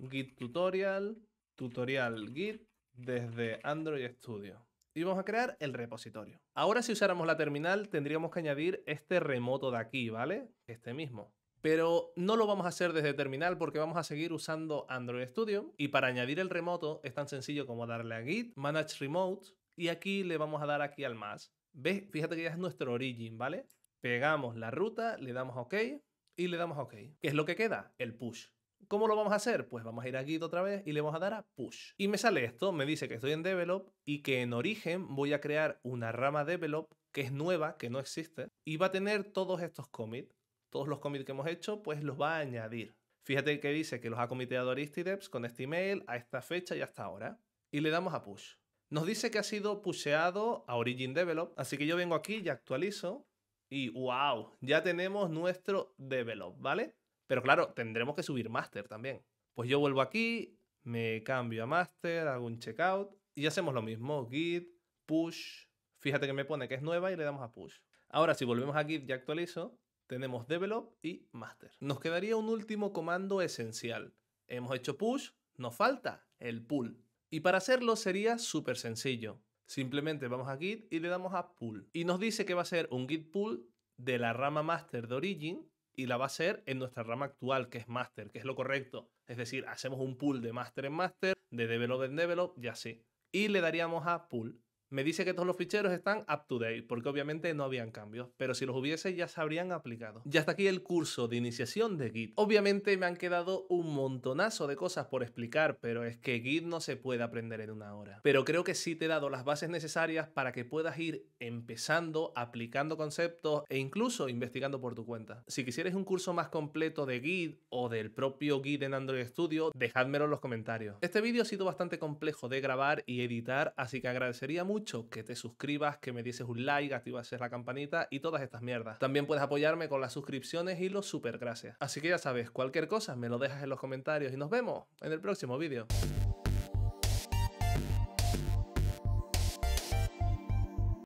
Git Tutorial, Tutorial Git desde Android Studio. Y vamos a crear el repositorio. Ahora si usáramos la terminal tendríamos que añadir este remoto de aquí, ¿vale? Este mismo. Pero no lo vamos a hacer desde terminal porque vamos a seguir usando Android Studio y para añadir el remoto es tan sencillo como darle a Git, Manage Remote y aquí le vamos a dar aquí al más. ¿Ves? Fíjate que ya es nuestro origin, ¿vale? Pegamos la ruta, le damos OK y le damos OK. ¿Qué es lo que queda? El push. ¿Cómo lo vamos a hacer? Pues vamos a ir a Git otra vez y le vamos a dar a push. Y me sale esto, me dice que estoy en develop y que en origen voy a crear una rama develop que es nueva, que no existe, y va a tener todos estos commits todos los commits que hemos hecho, pues los va a añadir. Fíjate que dice que los ha comiteado Aristideps con este email a esta fecha y hasta ahora. Y le damos a push. Nos dice que ha sido pusheado a Origin Develop, así que yo vengo aquí y actualizo. Y wow, ya tenemos nuestro develop, ¿vale? Pero claro, tendremos que subir master también. Pues yo vuelvo aquí, me cambio a master, hago un checkout y hacemos lo mismo. Git, push. Fíjate que me pone que es nueva y le damos a push. Ahora, si volvemos a Git y actualizo, tenemos develop y master. Nos quedaría un último comando esencial. Hemos hecho push, nos falta el pull. Y para hacerlo sería súper sencillo. Simplemente vamos a git y le damos a pull. Y nos dice que va a ser un git pull de la rama master de origin y la va a hacer en nuestra rama actual, que es master, que es lo correcto. Es decir, hacemos un pull de master en master, de develop en develop y así. Y le daríamos a pull. Me dice que todos los ficheros están up to date, porque obviamente no habían cambios, pero si los hubiese ya se habrían aplicado. Ya hasta aquí el curso de iniciación de Git. Obviamente me han quedado un montonazo de cosas por explicar, pero es que Git no se puede aprender en una hora. Pero creo que sí te he dado las bases necesarias para que puedas ir empezando, aplicando conceptos e incluso investigando por tu cuenta. Si quisieres un curso más completo de Git o del propio Git en Android Studio, dejádmelo en los comentarios. Este vídeo ha sido bastante complejo de grabar y editar, así que agradecería mucho que te suscribas, que me dieses un like, activases la campanita y todas estas mierdas. También puedes apoyarme con las suscripciones y los super gracias. Así que ya sabes, cualquier cosa me lo dejas en los comentarios y nos vemos en el próximo vídeo.